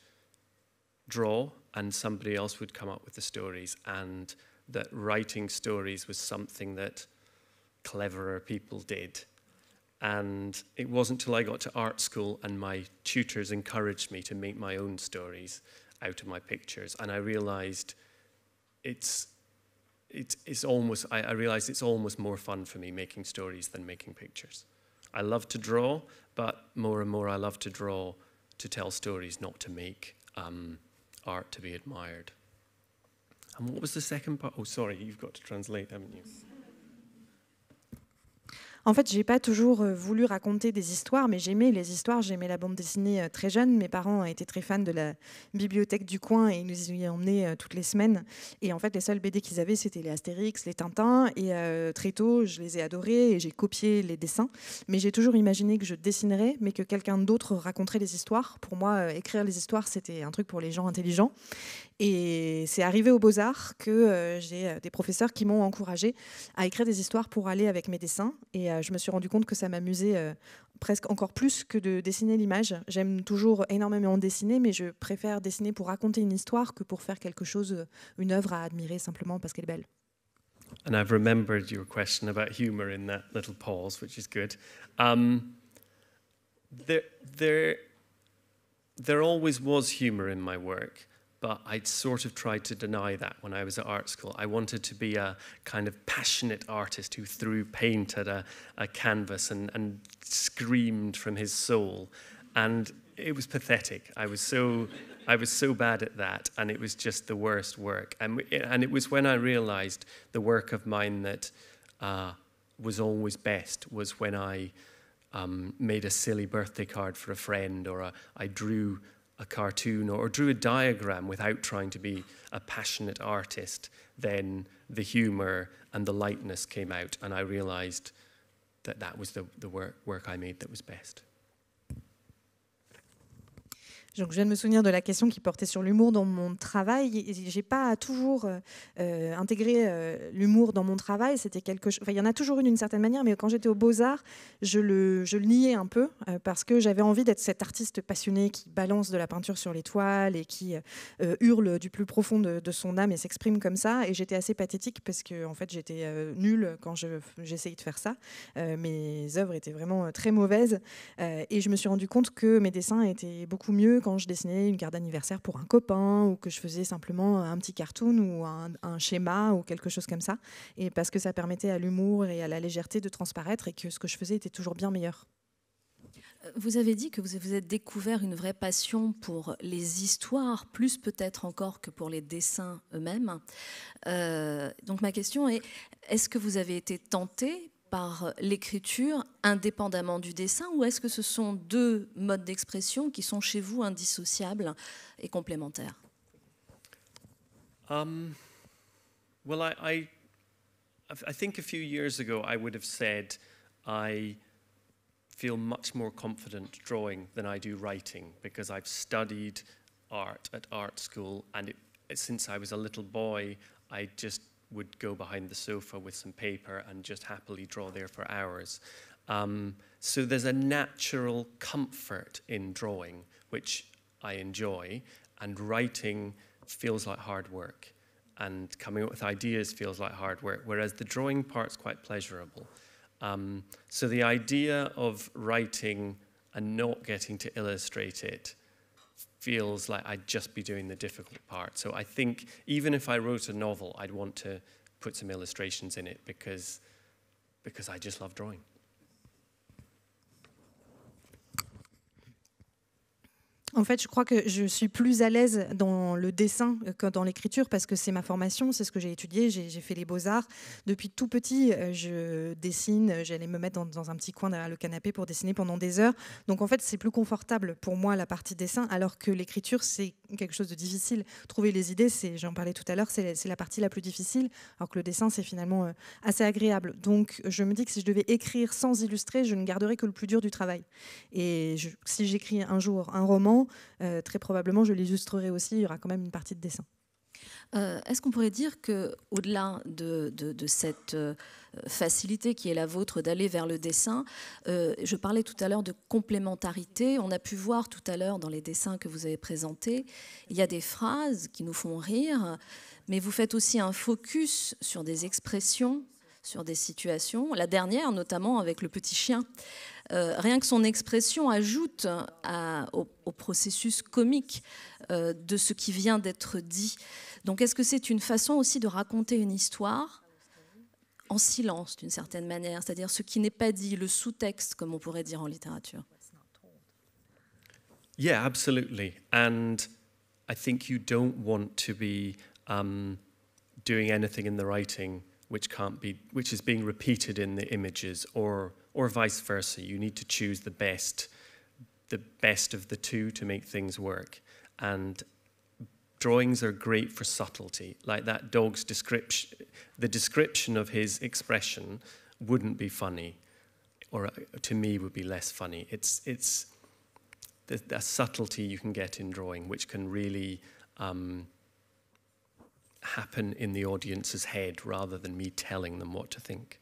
draw, and somebody else would come up with the stories, and that writing stories was something that cleverer people did. And it wasn't until I got to art school and my tutors encouraged me to make my own stories out of my pictures. And I realized it's, it's, it's almost, I, I realized it's almost more fun for me making stories than making pictures. I love to draw, but more and more I love to draw to tell stories, not to make. Um, art to be admired. And what was the second part? Oh, sorry, you've got to translate, haven't you? En fait, j'ai pas toujours euh, voulu raconter des histoires, mais j'aimais les histoires. J'aimais la bande dessinée euh, très jeune. Mes parents étaient très fans de la bibliothèque du coin et ils nous y emmenaient euh, toutes les semaines. Et en fait, les seuls BD qu'ils avaient, c'était les Astérix, les Tintins. Et très tôt, je les ai adorés et j'ai copié les dessins. Mais j'ai toujours imaginé que je dessinerais, mais que quelqu'un d'autre raconterait les histoires. Pour moi, écrire les histoires, c'était un truc pour les gens intelligents. Et c'est arrivé aux Beaux-Arts que euh, j'ai euh, des professeurs qui m'ont encouragée à écrire des histoires pour aller avec mes dessins. Et euh, je me suis rendu compte que ça m'amusait presque encore plus que de dessiner l'image. J'aime toujours énormément dessiner, mais je préfère dessiner pour raconter une histoire que pour faire quelque chose, une œuvre à admirer simplement parce qu'elle est belle. And I've remembered your question about humor in that little pause, which is good. Um, there, there, there always was humor in my work. but I'd sort of tried to deny that when I was at art school. I wanted to be a kind of passionate artist who threw paint at a, a canvas and, and screamed from his soul. And it was pathetic. I was so I was so bad at that, and it was just the worst work. And and it was when I realised the work of mine that uh, was always best was when I um, made a silly birthday card for a friend, or a, uh, I drew a cartoon or, or drew a diagram without trying to be a passionate artist, then the humor and the lightness came out, and I realized that that was the, the work, work I made that was best. je viens de me souvenir de la question qui portait sur l'humour dans mon travail. J'ai pas toujours euh, intégré euh, l'humour dans mon travail. C'était quelque chose. Enfin, il y en a toujours une d'une certaine manière, mais quand j'étais au Beaux Arts, je le, je le niais un peu euh, parce que j'avais envie d'être cet artiste passionné qui balance de la peinture sur les toiles et qui hurle du plus profond de, son âme et s'exprime comme ça. Et j'étais assez pathétique parce que en fait, j'étais nulle quand j'essayais de faire ça. mes œuvres étaient vraiment très mauvaises et je me suis rendu compte que mes dessins étaient beaucoup mieux quand je dessinais une carte d'anniversaire pour un copain ou que je faisais simplement un petit cartoon ou un, schéma ou quelque chose comme ça. Et parce que ça permettait à l'humour et à la légèreté de transparaître et que ce que je faisais était toujours bien meilleur. Euh, vous avez dit que vous vous êtes découvert une vraie passion pour les histoires, plus peut-être encore que pour les dessins eux-mêmes. Euh, donc ma question est, est-ce que vous avez été tenté par l'écriture indépendamment du dessin ou est-ce que ce sont deux modes d'expression qui sont chez vous indissociables et complémentaires um, Well, I, I, I think a few years ago I would have said I feel much more confident drawing than I do writing because I've studied art at art school and it, since I was a little boy I just would go behind the sofa with some paper and just happily draw there for hours. Um, so there's a natural comfort in drawing, which I enjoy, and writing feels like hard work, and coming up with ideas feels like hard work, whereas the drawing part's quite pleasurable. Um, so the idea of writing and not getting to illustrate it feels like I'd just be doing the difficult part. So I think even if I wrote a novel, I'd want to put some illustrations in it because, because I just love drawing. En fait, je crois que je suis plus à l'aise dans le dessin que dans l'écriture parce que c'est ma formation, c'est ce que j'ai étudié, j'ai fait les beaux-arts. Depuis tout petit, euh, je dessine, j'allais me mettre dans, un petit coin derrière le canapé pour dessiner pendant des heures. Donc en fait, c'est plus confortable pour moi la partie dessin alors que l'écriture, c'est quelque chose de difficile. Trouver les idées, j'en parlais tout à l'heure, c'est la partie la plus difficile alors que le dessin, c'est finalement euh, assez agréable. Donc je me dis que si je devais écrire sans illustrer, je ne garderais que le plus dur du travail. Et si j'écris un jour un roman, euh, très probablement, je l'illustrerai aussi. Il y aura quand même une partie de dessin. Euh, est-ce qu'on pourrait dire que, au-delà de, cette euh, facilité qui est la vôtre d'aller vers le dessin, je parlais tout à l'heure de complémentarité. On a pu voir tout à l'heure dans les dessins que vous avez présentés, il y a des phrases qui nous font rire, mais vous faites aussi un focus sur des expressions sur des situations. La dernière, notamment avec le petit chien. Euh, rien que son expression ajoute au, processus comique euh, de ce qui vient d'être dit. Donc est-ce que c'est une façon aussi de raconter une histoire en silence d'une certaine manière, c'est-à-dire ce qui n'est pas dit, le sous-texte comme on pourrait dire en littérature Yeah, absolutely. And I think you don't want to be um, doing anything in the writing which can't be, which is being repeated in the images or or vice versa. You need to choose the best, the best of the two to make things work. And drawings are great for subtlety. Like that dog's description, the description of his expression wouldn't be funny, or uh, to me would be less funny. It's it's the, the subtlety you can get in drawing, which can really um, happen in the audience's head rather than me telling them what to think.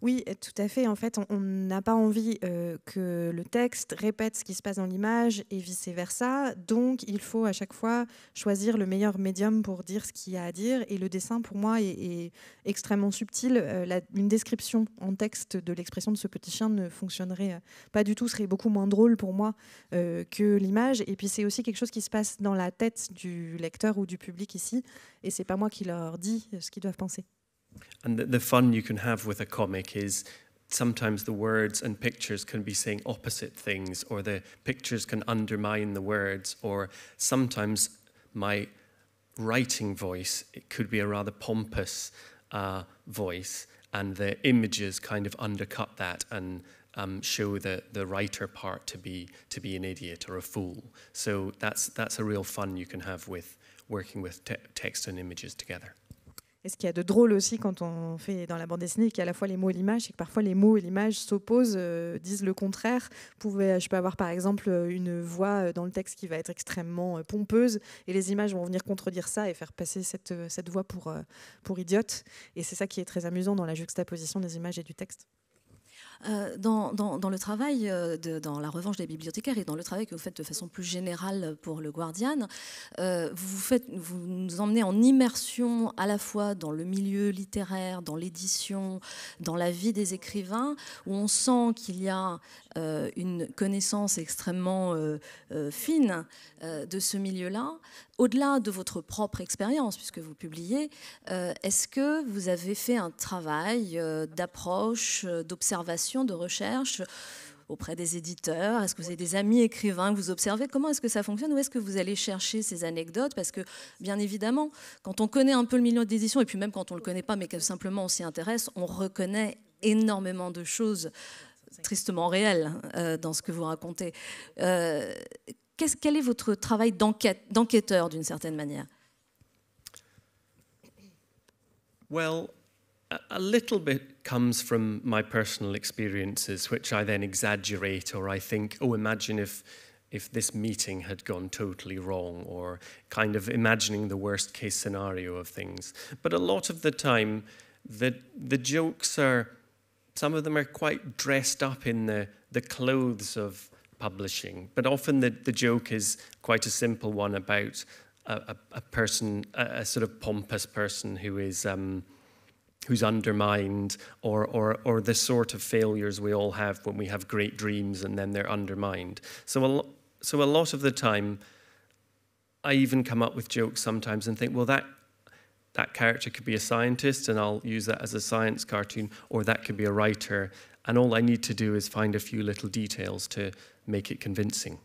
Oui, euh, tout à fait. En fait, on n'a pas envie euh, que le texte répète ce qui se passe dans l'image et vice-versa. Donc, il faut à chaque fois choisir le meilleur médium pour dire ce qu'il y a à dire. Et le dessin, pour moi, est, extrêmement subtil. Euh, une description en texte de l'expression de ce petit chien ne fonctionnerait pas du tout, serait beaucoup moins drôle pour moi que l'image. Et puis, c'est aussi quelque chose qui se passe dans la tête du lecteur ou du public ici. Et c'est pas moi qui leur dis ce qu'ils doivent penser. And the, the fun you can have with a comic is sometimes the words and pictures can be saying opposite things, or the pictures can undermine the words, or sometimes my writing voice it could be a rather pompous uh, voice, and the images kind of undercut that and um, show the, the writer part to be to be an idiot or a fool. So that's that's a real fun you can have with working with te text and images together. ce qu'il y a de drôle aussi quand on fait dans la bande dessinée, qu'il y a à la fois les mots et l'image, et que parfois les mots et l'image s'opposent, euh, disent le contraire. Pouvez, je peux avoir par exemple une voix euh, dans le texte qui va être extrêmement euh, pompeuse, et les images vont venir contredire ça et faire passer cette, cette voix pour, pour idiote. Et c'est ça qui est très amusant dans la juxtaposition des images et du texte. Euh, dans, dans, le travail, euh, de, dans la revanche des bibliothécaires et dans le travail que vous faites de façon plus générale pour le Guardian, euh, faites, vous nous emmenez en immersion à la fois dans le milieu littéraire, dans l'édition, dans la vie des écrivains, où on sent qu'il y a euh, une connaissance extrêmement euh, euh, fine de ce milieu-là, au-delà de votre propre expérience, puisque vous publiez, est-ce que vous avez fait un travail d'approche, d'observation, de recherche auprès des éditeurs Est-ce que vous avez des amis écrivains que vous observez Comment est-ce que ça fonctionne Ou est-ce que vous allez chercher ces anecdotes Parce que, bien évidemment, quand on connaît un peu le milieu d'édition, et puis même quand on ne le connaît pas, mais simplement on s'y intéresse, on reconnaît énormément de choses tristement réel euh, dans ce que vous racontez. Euh, quel est votre travail d'enquêteur d'une certaine manière Well, a little bit comes from my personal experiences, which I then exaggerate, or I think, oh, imagine if if this meeting had gone totally wrong, or kind of imagining the worst case scenario of things. But a lot of the time, the the jokes are Some of them are quite dressed up in the, the clothes of publishing, but often the, the joke is quite a simple one about a, a person, a, a, sort of pompous person who is. Um, who's undermined or, or, or the sort of failures we all have when we have great dreams and then they're undermined. So a, so a lot of the time, I even come up with jokes sometimes and think, well, that that character could be a scientist and I'll use that as a science cartoon, or that could be a writer. And all I need to do is find a few little details to make it convincing.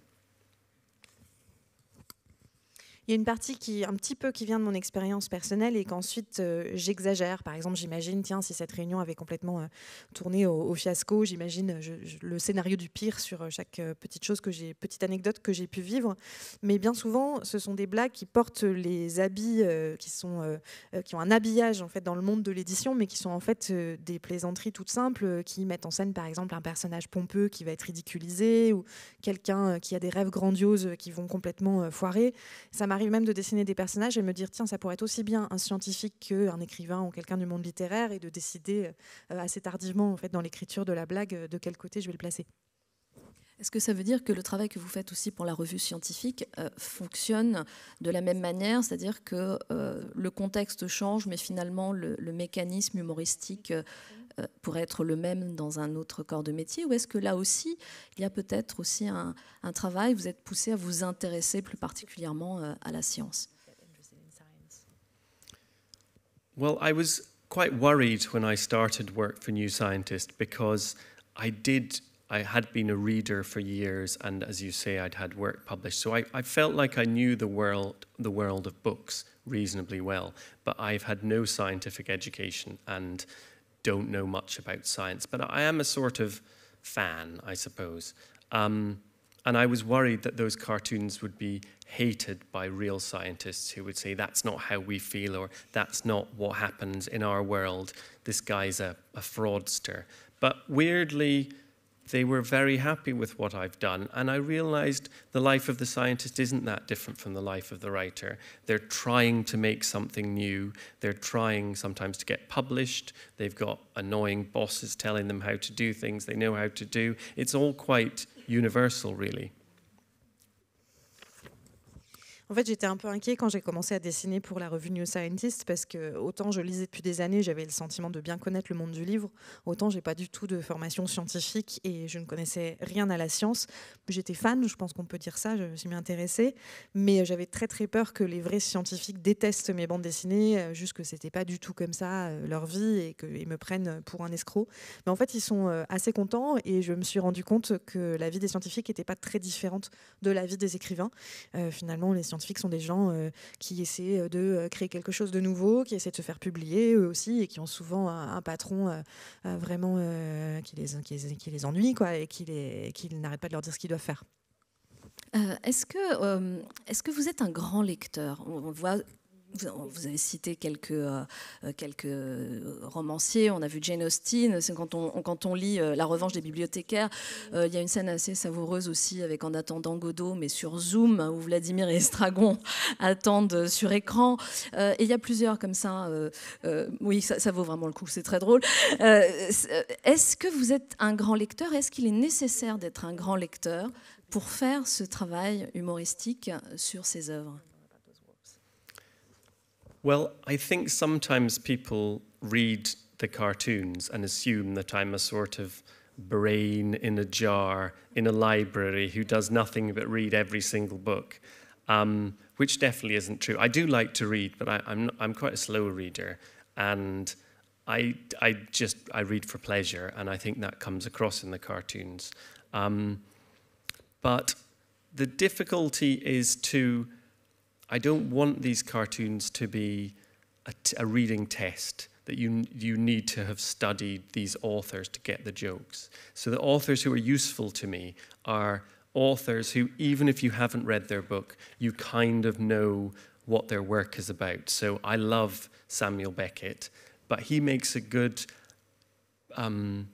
Il y a une partie qui, un petit peu, qui vient de mon expérience personnelle et qu'ensuite euh, j'exagère. Par exemple, j'imagine, tiens, si cette réunion avait complètement euh, tourné au, fiasco, j'imagine le scénario du pire sur euh, chaque petite chose que j'ai, petite anecdote que j'ai pu vivre. Mais bien souvent, ce sont des blagues qui portent les habits, qui sont, qui ont un habillage en fait dans le monde de l'édition, mais qui sont en fait des plaisanteries toutes simples qui mettent en scène, par exemple, un personnage pompeux qui va être ridiculisé ou quelqu'un qui a des rêves grandioses qui vont complètement foirer. Ça arrive même de dessiner des personnages et me dire tiens, ça pourrait être aussi bien un scientifique qu'un écrivain ou quelqu'un du monde littéraire et de décider euh, assez tardivement en fait dans l'écriture de la blague euh, de quel côté je vais le placer. Est-ce que ça veut dire que le travail que vous faites aussi pour la revue scientifique euh, fonctionne de la même manière, c'est-à-dire que le contexte change, mais finalement le mécanisme humoristique euh, pour être le même dans un autre corps de métier Ou est-ce que là aussi, il y a peut-être aussi un, travail, vous êtes poussé à vous intéresser plus particulièrement euh, à la science Well, I was quite worried when I started work for New Scientist because I did, I had been a reader for years, and as you say, I'd had work published. So I, I felt like I knew the world, the world of books reasonably well, but I've had no scientific education and don't know much about science, but I am a sort of fan, I suppose. Um, and I was worried that those cartoons would be hated by real scientists who would say, that's not how we feel, or that's not what happens in our world. This guy's a, a fraudster. But weirdly, they were very happy with what I've done. And I realized the life of the scientist isn't that different from the life of the writer. They're trying to make something new, they're trying sometimes to get published, they've got annoying bosses telling them how to do things they know how to do. It's all quite universal, really. En fait, j'étais un peu inquiet quand j'ai commencé à dessiner pour la revue New Scientist parce que autant je lisais depuis des années, j'avais le sentiment de bien connaître le monde du livre, autant j'ai pas du tout de formation scientifique et je ne connaissais rien à la science. J'étais fan, je pense qu'on peut dire ça, je, suis suis intéressée mais j'avais très très peur que les vrais scientifiques détestent mes bandes dessinées, euh, juste que c'était pas du tout comme ça euh, leur vie et qu'ils me prennent pour un escroc. Mais en fait, ils sont euh, assez contents et je me suis rendu compte que la vie des scientifiques n'était pas très différente de la vie des écrivains. finalement, les scientifiques sont des gens euh, qui essaient euh, de euh, créer quelque chose de nouveau, qui essaient de se faire publier eux aussi, et qui ont souvent un, patron vraiment qui, les, qui, les, qui, les, ennuie quoi, et qui, qui n'arrête pas de leur dire ce qu'ils doivent faire. est-ce que, que vous êtes un grand lecteur vous avez cité quelques, euh, euh, quelques euh, romanciers, on a vu Jane Austen, quand on, quand on lit La revanche des bibliothécaires, il y a une scène assez savoureuse aussi avec En attendant Godot, mais sur Zoom, hein, où Vladimir et Estragon <laughs> attendent sur écran. et il y a plusieurs comme ça. oui, ça, ça, vaut vraiment le coup, c'est très drôle. Est-ce que vous êtes un grand lecteur Est-ce qu'il est nécessaire d'être un grand lecteur pour faire ce travail humoristique sur ces œuvres Well, I think sometimes people read the cartoons and assume that I'm a sort of brain in a jar in a library who does nothing but read every single book, um, which definitely isn't true. I do like to read, but I, am I'm, I'm quite a slow reader, and I, I just I read for pleasure, and I think that comes across in the cartoons. Um, but the difficulty is to I don't want these cartoons to be a, reading test that you, you need to have studied these authors to get the jokes. So the authors who are useful to me are authors who, even if you haven't read their book, you kind of know what their work is about. So I love Samuel Beckett, but he makes a good um,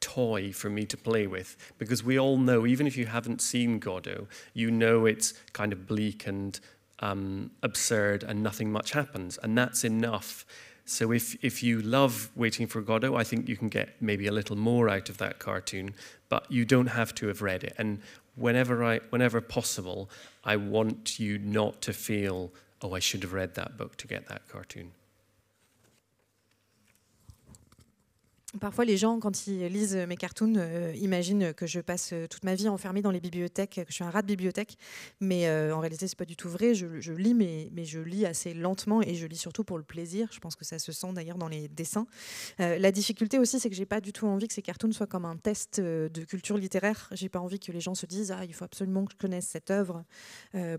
toy for me to play with because we all know, even if you haven't seen Godot, you know it's kind of bleak and um, absurd and nothing much happens. And that's enough. So if, if you love Waiting for Godot, I think you can get maybe a little more out of that cartoon, but you don't have to have read it. And whenever, I, whenever possible, I want you not to feel, oh, I should have read that book to get that cartoon. Parfois, les gens, quand ils lisent mes cartoons, euh, imaginent que je passe euh, toute ma vie enfermée dans les bibliothèques, que je suis un rat de bibliothèque. Mais euh, en réalité, c'est pas du tout vrai. Je, lis, mais, mais, je lis assez lentement et je lis surtout pour le plaisir. Je pense que ça se sent d'ailleurs dans les dessins. la difficulté aussi, c'est que j'ai pas du tout envie que ces cartoons soient comme un test de culture littéraire. J'ai pas envie que les gens se disent ah, il faut absolument que je connaisse cette œuvre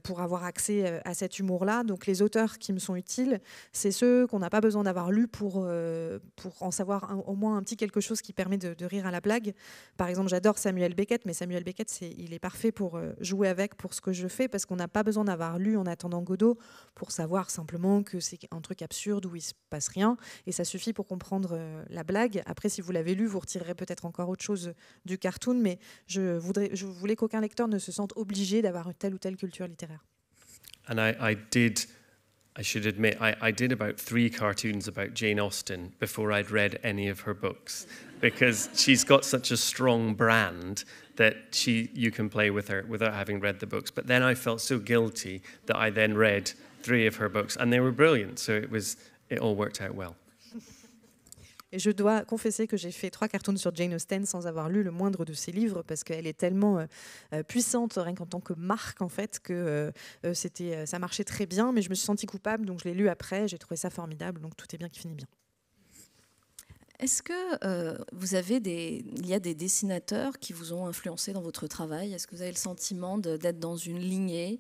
pour avoir accès à cet humour-là. Donc, les auteurs qui me sont utiles, c'est ceux qu'on n'a pas besoin d'avoir lu pour, pour en savoir au moins un quelque chose qui permet de, rire à la blague. Par exemple, j'adore Samuel Beckett, mais Samuel Beckett, c'est il est parfait pour euh, jouer avec, pour ce que je fais, parce qu'on n'a pas besoin d'avoir lu en attendant Godot pour savoir simplement que c'est un truc absurde où il se passe rien, et ça suffit pour comprendre euh, la blague. Après, si vous l'avez lu, vous retirerez peut-être encore autre chose du cartoon, mais je, voudrais, je voulais qu'aucun lecteur ne se sente obligé d'avoir telle ou telle culture littéraire. I should admit, I, I did about three cartoons about Jane Austen before I'd read any of her books because she's got such a strong brand that she, you can play with her without having read the books. But then I felt so guilty that I then read three of her books, and they were brilliant. So it was, it all worked out well. Et je dois confesser que j'ai fait trois cartoons sur Jane Austen sans avoir lu le moindre de ses livres parce qu'elle est tellement euh, euh, puissante, rien qu'en tant que marque en fait, que euh, c'était, ça marchait très bien. Mais je me suis sentie coupable, donc je l'ai lu après. J'ai trouvé ça formidable, donc tout est bien qui finit bien. Est-ce que vous avez des, il y a des dessinateurs qui vous ont influencé dans votre travail Est-ce que vous avez le sentiment d'être dans une lignée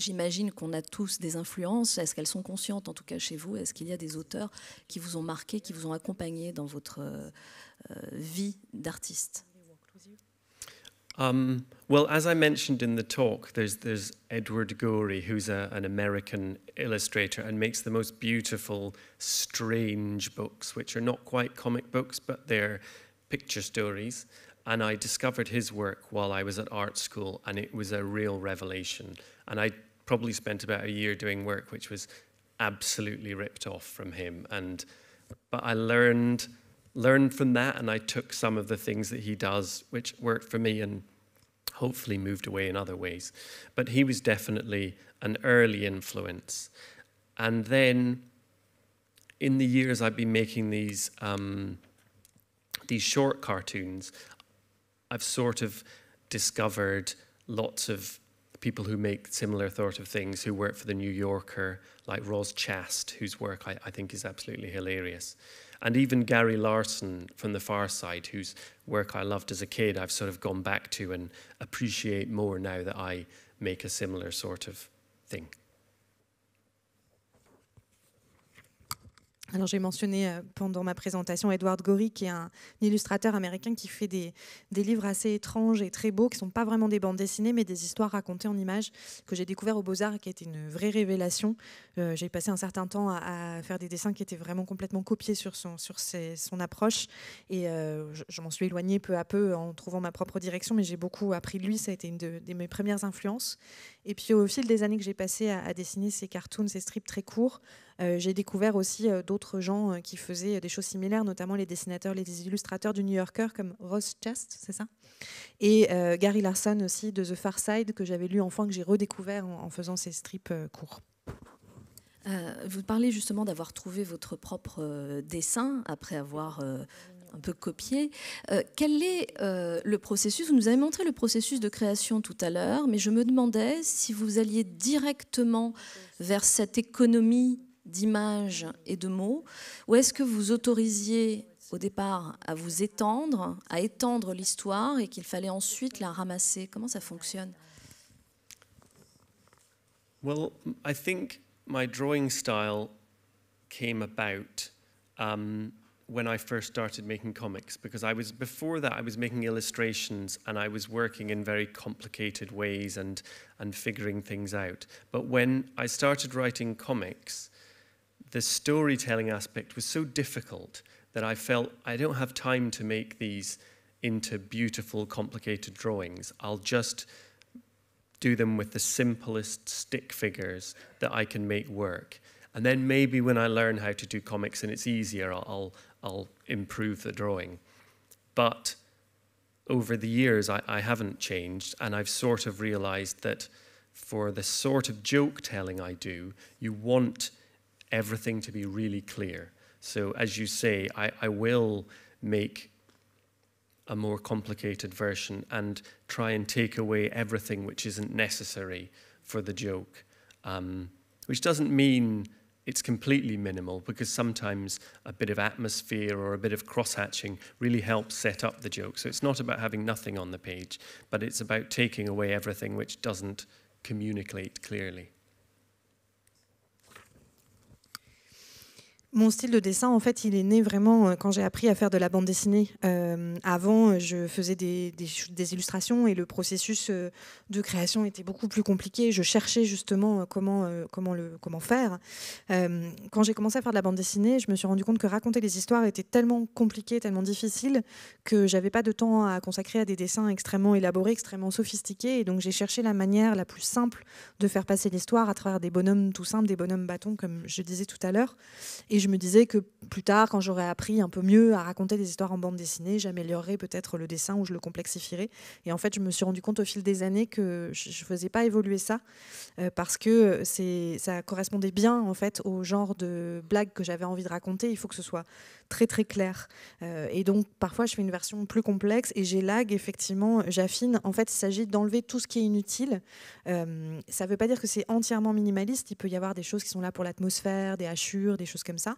J'imagine qu'on a tous des influences. Est-ce qu'elles sont conscientes, en tout cas chez vous Est-ce qu'il y a des auteurs qui vous ont marqué, qui vous ont accompagné dans votre euh, euh, vie d'artiste um, Well, as I mentioned in the talk, there's, there's Edward Gorey, who's an American illustrator and makes the most beautiful, strange books, which are not quite comic books, but they're picture stories. And I discovered his work while I was at art school, and it was a real revelation. And I probably spent about a year doing work which was absolutely ripped off from him. And but I learned learned from that, and I took some of the things that he does, which worked for me, and hopefully moved away in other ways. But he was definitely an early influence. And then in the years I've been making these um, these short cartoons, I've sort of discovered lots of people who make similar sort of things who work for the New Yorker, like Ross Chast, whose work I, I think is absolutely hilarious. And even Gary Larson from The Far Side, whose work I loved as a kid, I've sort of gone back to and appreciate more now that I make a similar sort of thing. Alors j'ai mentionné euh, pendant ma présentation Edward Gorey, qui est un illustrateur américain qui fait des, des livres assez étranges et très beaux, qui ne sont pas vraiment des bandes dessinées, mais des histoires racontées en images, que j'ai découvert au Beaux-Arts, qui a été une vraie révélation. Euh, j'ai passé un certain temps à, faire des dessins qui étaient vraiment complètement copiés sur son, sur ses, son approche, et euh, je, m'en suis éloignée peu à peu en trouvant ma propre direction, mais j'ai beaucoup appris de lui, ça a été une des de mes premières influences. Et puis au fil des années que j'ai passées à, dessiner ces cartoons, ces strips très courts, euh, j'ai découvert aussi euh, d'autres gens euh, qui faisaient des choses similaires, notamment les dessinateurs, les illustrateurs du New Yorker comme Ross Chast, c'est ça Et Gary Larson aussi de The Far Side que j'avais lu enfant, que j'ai redécouvert en, faisant ces strips courts. vous parlez justement d'avoir trouvé votre propre dessin après avoir un peu copié. Euh, quel est euh, le processus Vous nous avez montré le processus de création tout à l'heure, mais je me demandais si vous alliez directement vers cette économie d'images et de mots, ou est-ce que vous autorisiez au départ à vous étendre, à étendre l'histoire et qu'il fallait ensuite la ramasser Comment ça fonctionne Well, I think my drawing style came about. Um, when I first started making comics because I was before that I was making illustrations and I was working in very complicated ways and and figuring things out. But when I started writing comics, the storytelling aspect was so difficult that I felt I don't have time to make these into beautiful complicated drawings. I'll just do them with the simplest stick figures that I can make work. And then maybe when I learn how to do comics and it's easier, I'll, I'll improve the drawing. But over the years, I, I haven't changed, and I've sort of realized that for the sort of joke telling I do, you want everything to be really clear. So, as you say, I, I will make a more complicated version and try and take away everything which isn't necessary for the joke, um, which doesn't mean it's completely minimal because sometimes a bit of atmosphere or a bit of cross-hatching really helps set up the joke. So it's not about having nothing on the page, but it's about taking away everything which doesn't communicate clearly. Mon style de dessin, en fait, il est né vraiment euh, quand j'ai appris à faire de la bande dessinée. Euh, avant, euh, je faisais des, illustrations et le processus de création était beaucoup plus compliqué. Je cherchais justement comment, le, faire. quand j'ai commencé à faire de la bande dessinée, je me suis rendu compte que raconter des histoires était tellement compliqué, tellement difficile, que j'avais pas de temps à consacrer à des dessins extrêmement élaborés, extrêmement sophistiqués. Et donc, j'ai cherché la manière la plus simple de faire passer l'histoire à travers des bonhommes tout simples, des bonhommes bâtons, comme je disais tout à l'heure. Et je me disais que plus tard, quand j'aurais appris un peu mieux à raconter des histoires en bande dessinée, j'améliorerais peut-être le dessin ou je le complexifierais. Et en fait, je me suis rendu compte au fil des années que je ne faisais pas évoluer ça euh, parce que euh, ça correspondait bien en fait au genre de blague que j'avais envie de raconter. Il faut que ce soit très très clair. Euh, et donc parfois, je fais une version plus complexe et j'ai lag, effectivement, j'affine. En fait, il s'agit d'enlever tout ce qui est inutile. ça ne veut pas dire que c'est entièrement minimaliste. Il peut y avoir des choses qui sont là pour l'atmosphère, des hachures, des choses comme ça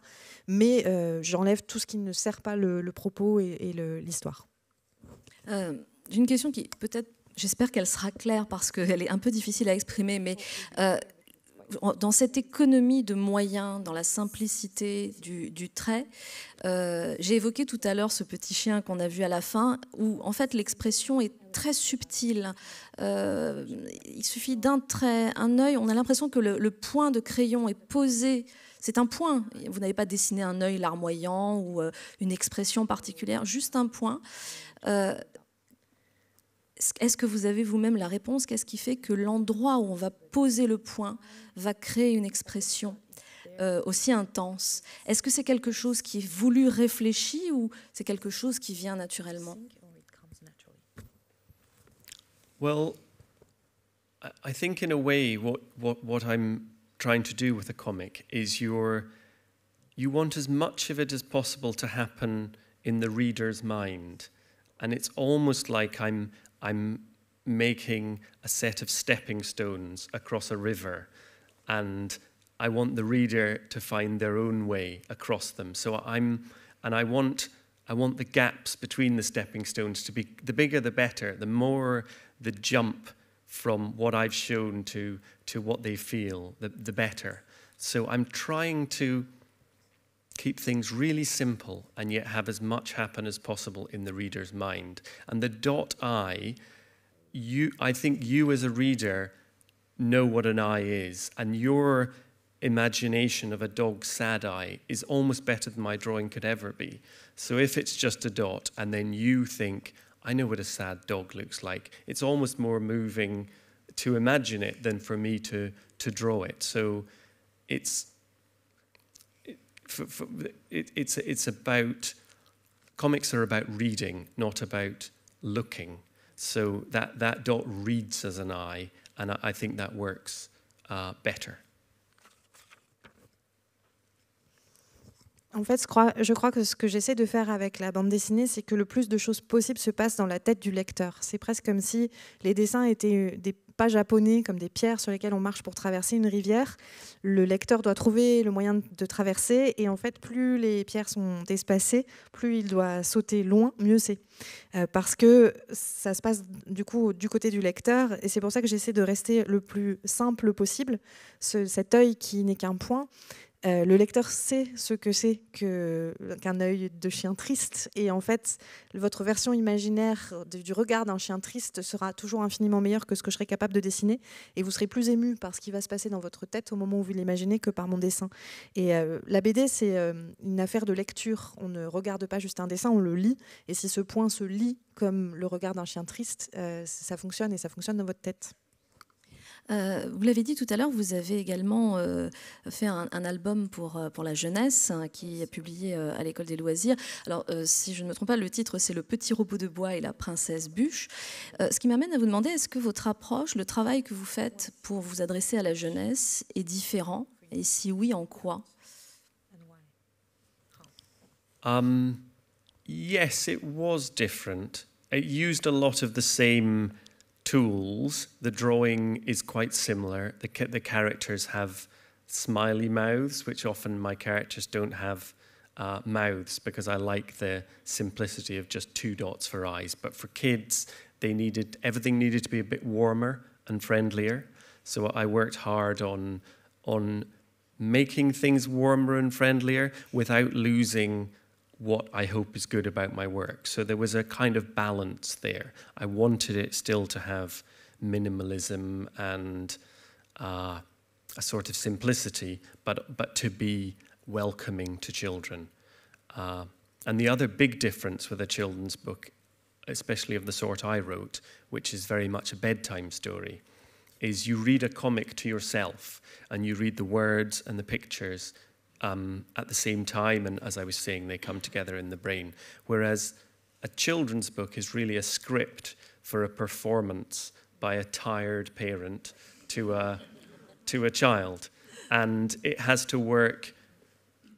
mais euh, j'enlève tout ce qui ne sert pas le, propos et, l'histoire. Euh, j'ai une question qui peut-être, j'espère qu'elle sera claire parce qu'elle est un peu difficile à exprimer, mais euh, dans cette économie de moyens, dans la simplicité du, trait, j'ai évoqué tout à l'heure ce petit chien qu'on a vu à la fin, où en fait l'expression est très subtile. il suffit d'un trait, un œil, on a l'impression que le, le, point de crayon est posé c'est un point. Vous n'avez pas dessiné un œil larmoyant ou euh, une expression particulière, juste un point. Euh, est-ce que vous avez vous-même la réponse Qu'est-ce qui fait que l'endroit où on va poser le point va créer une expression euh, aussi intense Est-ce que c'est quelque chose qui est voulu, réfléchi ou c'est quelque chose qui vient naturellement Well, I think in a way what I'm trying to do with a comic is you're, you want as much of it as possible to happen in the reader's mind. And it's almost like I'm, I'm making a set of stepping stones across a river. And I want the reader to find their own way across them. So I'm, and I want, I want the gaps between the stepping stones to be the bigger the better, the more the jump from what I've shown to, to what they feel, the, the better. So I'm trying to keep things really simple and yet have as much happen as possible in the reader's mind. And the dot I, you, I think you as a reader know what an eye is, and your imagination of a dog's sad eye is almost better than my drawing could ever be. So if it's just a dot, and then you think, I know what a sad dog looks like. It's almost more moving to imagine it than for me to, to draw it. So it's, it, for, for, it, it's, it's about, comics are about reading, not about looking. So that, that dot reads as an eye, and I, I think that works uh, better. En fait, je crois, que ce que j'essaie de faire avec la bande dessinée, c'est que le plus de choses possibles se passent dans la tête du lecteur. C'est presque comme si les dessins étaient euh, des pas japonais, comme des pierres sur lesquelles on marche pour traverser une rivière. Le lecteur doit trouver le moyen de traverser. Et en fait, plus les pierres sont espacées, plus il doit sauter loin, mieux c'est. Euh, parce que ça se passe du coup du côté du lecteur. Et c'est pour ça que j'essaie de rester le plus simple possible. cet œil qui n'est qu'un point, euh, le lecteur sait ce que c'est qu'un œil de chien triste. Et en fait, votre version imaginaire du regard d'un chien triste sera toujours infiniment meilleure que ce que je serai capable de dessiner. Et vous serez plus ému par ce qui va se passer dans votre tête au moment où vous l'imaginez que par mon dessin. Et euh, la BD, c'est euh, une affaire de lecture. On ne regarde pas juste un dessin, on le lit. Et si ce point se lit comme le regard d'un chien triste, ça fonctionne et ça fonctionne dans votre tête. Euh, vous l'avez dit tout à l'heure, vous avez également euh, fait un, album pour, euh, pour la jeunesse hein, qui est publié à l'école des loisirs. Alors, si je ne me trompe pas, le titre, c'est Le petit robot de bois et la princesse bûche. ce qui m'amène à vous demander, est-ce que votre approche, le travail que vous faites pour vous adresser à la jeunesse est différent Et si oui, en quoi um, Yes, it was different. It used a lot of the same... tools. The drawing is quite similar. The, ca the characters have smiley mouths, which often my characters don't have uh, mouths because I like the simplicity of just two dots for eyes. But for kids, they needed everything needed to be a bit warmer and friendlier. So I worked hard on on making things warmer and friendlier without losing what I hope is good about my work. So there was a kind of balance there. I wanted it still to have minimalism and uh, a sort of simplicity, but but to be welcoming to children. Uh, and the other big difference with a children's book, especially of the sort I wrote, which is very much a bedtime story, is you read a comic to yourself and you read the words and the pictures um, at the same time, and as I was saying, they come together in the brain. Whereas a children's book is really a script for a performance by a tired parent to a, to a child. And it has to work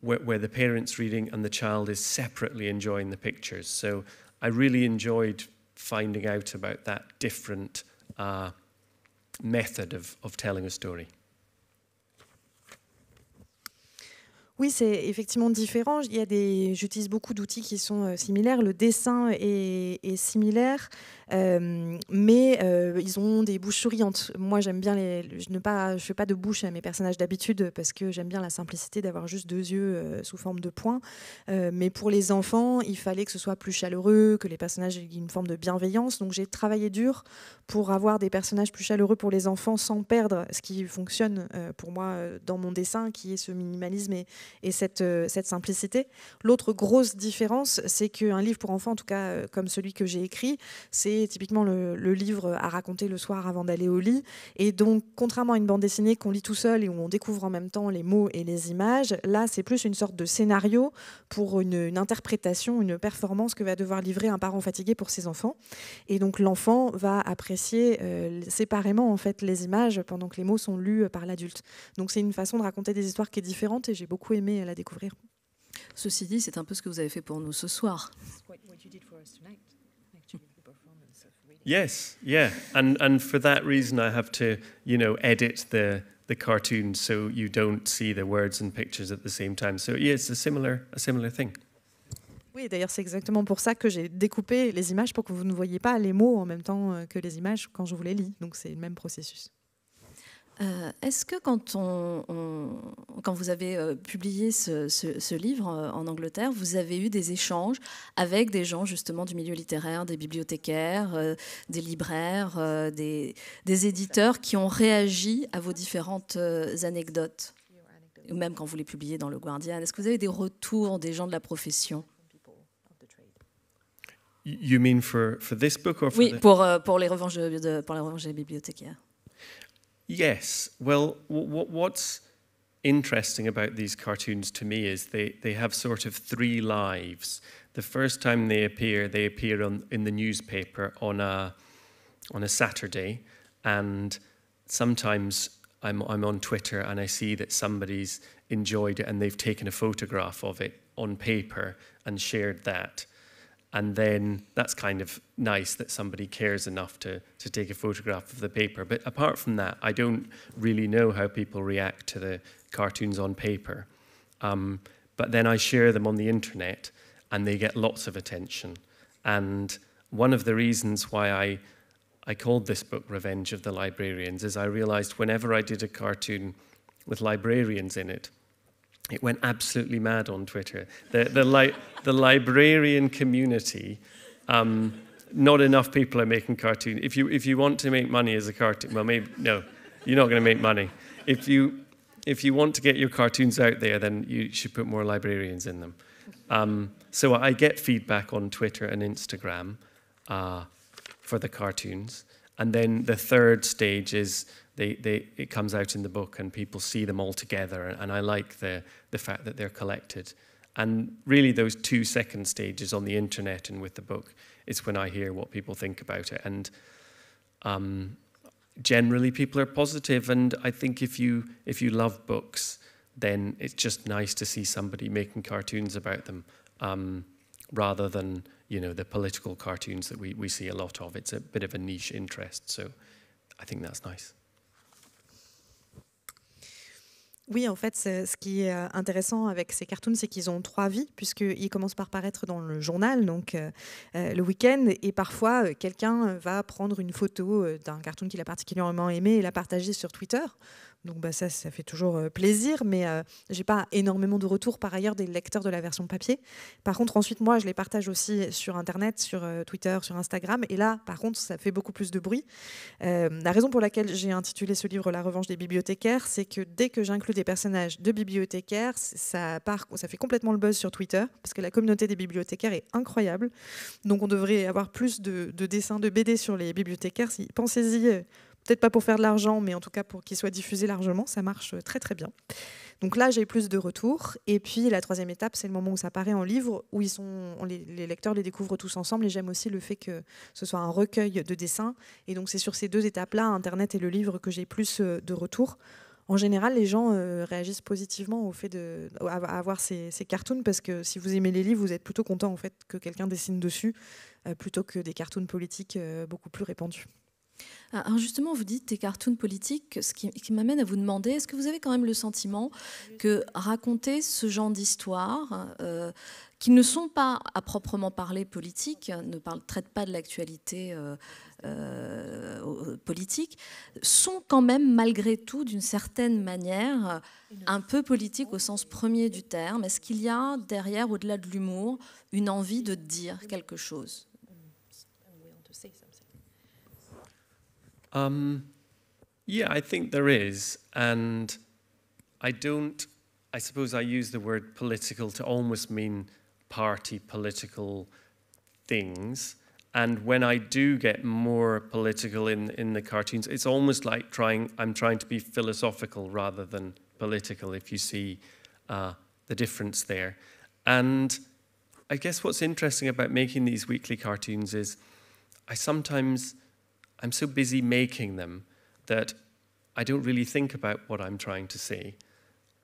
where, where the parent's reading and the child is separately enjoying the pictures. So I really enjoyed finding out about that different uh, method of, of telling a story. Oui, c'est effectivement différent. Il y des, j'utilise beaucoup d'outils qui sont euh, similaires. Le dessin est, similaire, euh, mais euh, ils ont des bouches souriantes. Moi, j'aime bien les, je ne pas, je fais pas de bouche à mes personnages d'habitude parce que j'aime bien la simplicité d'avoir juste deux yeux sous forme de points. mais pour les enfants, il fallait que ce soit plus chaleureux, que les personnages aient une forme de bienveillance. Donc j'ai travaillé dur pour avoir des personnages plus chaleureux pour les enfants sans perdre ce qui fonctionne pour moi dans mon dessin, qui est ce minimalisme et et cette, euh, cette simplicité. L'autre grosse différence, c'est qu'un livre pour enfants, en tout cas euh, comme celui que j'ai écrit, c'est typiquement le, livre à raconter le soir avant d'aller au lit. Et donc, contrairement à une bande dessinée qu'on lit tout seul et où on découvre en même temps les mots et les images, là, c'est plus une sorte de scénario pour une, interprétation, une performance que va devoir livrer un parent fatigué pour ses enfants. Et donc, l'enfant va apprécier euh, séparément en fait les images pendant que les mots sont lus par l'adulte. Donc, c'est une façon de raconter des histoires qui est différente et j'ai beaucoup aimé aimé la découvrir. Ceci dit, c'est un peu ce que vous avez fait pour nous ce soir. Yes, yeah, and and for that reason, I have to, you know, edit the the so you don't see the words and pictures at the same time. So it's a similar a similar thing. Oui, d'ailleurs, c'est exactement pour ça que j'ai découpé les images pour que vous ne voyiez pas les mots en même temps euh, que les images quand je vous les lis. Donc c'est le même processus. Euh, est-ce que quand, vous avez euh, publié ce, livre euh, en Angleterre, vous avez eu des échanges avec des gens justement du milieu littéraire, des bibliothécaires, des libraires, des, éditeurs qui ont réagi à vos différentes anecdotes Ou même quand vous les publiez dans le Guardian. Est-ce que vous avez des retours des gens de la profession You mean for, this book or oui, pour, pour, les revanches pour des bibliothécaires. Yes. Well, what's interesting about these cartoons to me is they, they have sort of three lives. The first time they appear, they appear on, in the newspaper on a, on a Saturday, and sometimes I'm, I'm on Twitter and I see that somebody's enjoyed it and they've taken a photograph of it on paper and shared that and then that's kind of nice that somebody cares enough to, to take a photograph of the paper. But apart from that, I don't really know how people react to the cartoons on paper. Um, but then I share them on the internet and they get lots of attention. And one of the reasons why I, I called this book Revenge of the Librarians is I realized whenever I did a cartoon with librarians in it, it went absolutely mad on Twitter. The, the, li- the librarian community, um, not enough people are making cartoons. If you, if you want to make money as a cartoon, well, maybe, no, you're not going to make money. If you, if you want to get your cartoons out there, then you should put more librarians in them. Um, so I get feedback on Twitter and Instagram uh, for the cartoons. And then the third stage is they, they, it comes out in the book and people see them all together. And, and I like the, the fact that they're collected. And really, those two second stages on the internet and with the book is when I hear what people think about it. And um, generally, people are positive. And I think if you if you love books, then it's just nice to see somebody making cartoons about them, um, rather than you know the political cartoons that we we see a lot of. It's a bit of a niche interest, so I think that's nice. Oui, en fait, ce qui est euh, intéressant avec ces cartoons, c'est qu'ils ont trois vies, puisqu'ils commencent par paraître dans le journal, donc euh, euh, le week-end, et parfois quelqu'un va prendre une photo d'un cartoon qu'il a particulièrement aimé et la partager sur Twitter. Donc bah, ça, ça fait toujours euh, plaisir, mais euh, j'ai pas énormément de retours par ailleurs des lecteurs de la version papier. Par contre, ensuite, moi, je les partage aussi sur Internet, sur euh, Twitter, sur Instagram. Et là, par contre, ça fait beaucoup plus de bruit. la raison pour laquelle j'ai intitulé ce livre La revanche des bibliothécaires, c'est que dès que j'inclus des personnages de bibliothécaires, ça, fait complètement le buzz sur Twitter, parce que la communauté des bibliothécaires est incroyable. Donc on devrait avoir plus de, dessins de BD sur les bibliothécaires. Pensez-y peut-être pas pour faire de l'argent, mais en tout cas pour qu'il soit diffusé largement, ça marche euh, très très bien. Donc là, j'ai plus de retours. Et puis la troisième étape, c'est le moment où ça paraît en livre, où les, lecteurs les découvrent tous ensemble. Et j'aime aussi le fait que ce soit un recueil de dessins. Et donc c'est sur ces deux étapes-là, Internet et le livre, que j'ai plus euh, de retours. En général, les gens euh, réagissent positivement au fait de avoir ces, cartoons parce que si vous aimez les livres, vous êtes plutôt content en fait que quelqu'un dessine dessus plutôt que des cartoons politiques beaucoup plus répandus. Ah, alors justement, vous dites des cartoons politiques, ce qui, m'amène à vous demander, est-ce que vous avez quand même le sentiment que raconter ce genre d'histoires, euh, qui ne sont pas à proprement parler politiques, ne traitent pas de l'actualité euh, euh, politique, sont quand même malgré tout d'une certaine manière un peu politiques au sens premier du terme Est-ce qu'il y a derrière, au-delà de l'humour, une envie de dire quelque chose Um, yeah, I think there is. And I don't, I suppose I use the word political to almost mean party political things. And when I do get more political in, in the cartoons, it's almost like trying, I'm trying to be philosophical rather than political, if you see uh, the difference there. And I guess what's interesting about making these weekly cartoons is I sometimes I'm so busy making them that I don't really think about what I'm trying to say.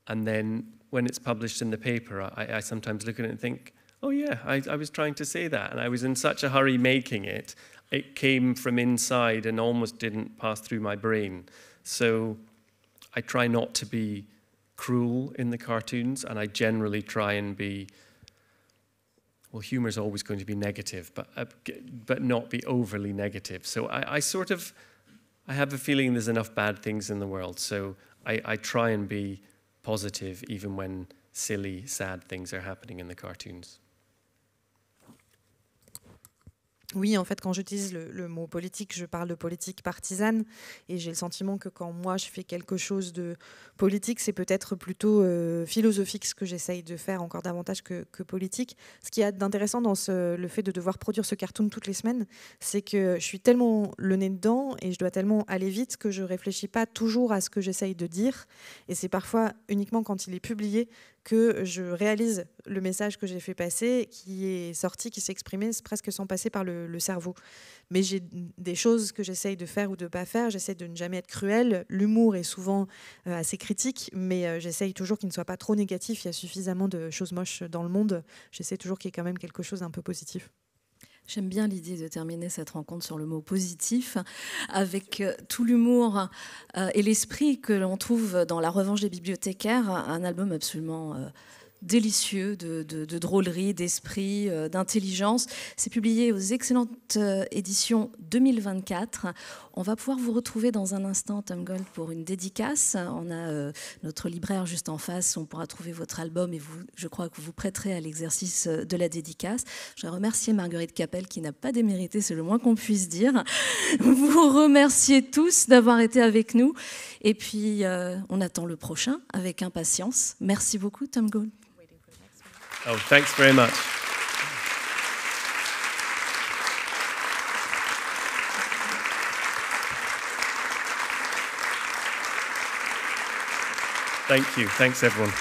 And then when it's published in the paper, I, I sometimes look at it and think, oh yeah, I, I, was trying to say that. And I was in such a hurry making it, it came from inside and almost didn't pass through my brain. So I try not to be cruel in the cartoons, and I generally try and be well, humor is always going to be negative, but, uh, but not be overly negative. So I, I sort of, I have a feeling there's enough bad things in the world. So I, I try and be positive even when silly, sad things are happening in the cartoons. oui, en fait, quand j'utilise le, mot politique, je parle de politique partisane, et j'ai le sentiment que quand moi je fais quelque chose de politique, c'est peut-être plutôt euh, philosophique ce que j'essaye de faire encore davantage que, politique. Ce qui a d'intéressant dans le fait de devoir produire ce cartoon toutes les semaines, c'est que je suis tellement le nez dedans et je dois tellement aller vite que je ne réfléchis pas toujours à ce que j'essaye de dire, et c'est parfois uniquement quand il est publié que je réalise le message que j'ai fait passer, qui est sorti, qui s'est exprimé presque sans passer par le, cerveau. Mais j'ai des choses que j'essaye de faire ou de pas faire. J'essaie de ne jamais être cruel. L'humour est souvent euh, assez critique, mais j'essaie euh, j'essaye toujours qu'il ne soit pas trop négatif. Il y a suffisamment de choses moches dans le monde. J'essaie toujours qu'il y ait quand même quelque chose d'un peu positif. J'aime bien l'idée de terminer cette rencontre sur le mot positif, avec euh, tout l'humour euh, et l'esprit que l'on trouve dans La revanche des bibliothécaires, un album absolument euh, délicieux de, drôlerie, d'esprit, euh, d'intelligence. C'est publié aux excellentes euh, éditions 2024. On va pouvoir vous retrouver dans un instant, Tom Gold, pour une dédicace. On a euh, notre libraire juste en face. On pourra trouver votre album et vous, je crois que vous prêterez à l'exercice de la dédicace. Je remercie Marguerite Capelle qui n'a pas démérité, c'est le moins qu'on puisse dire. <laughs> Vous remerciez tous d'avoir été avec nous. Et puis, on attend le prochain avec impatience. Merci beaucoup, Tom Gold. Oh, thanks very much. Thank you. Thanks, everyone.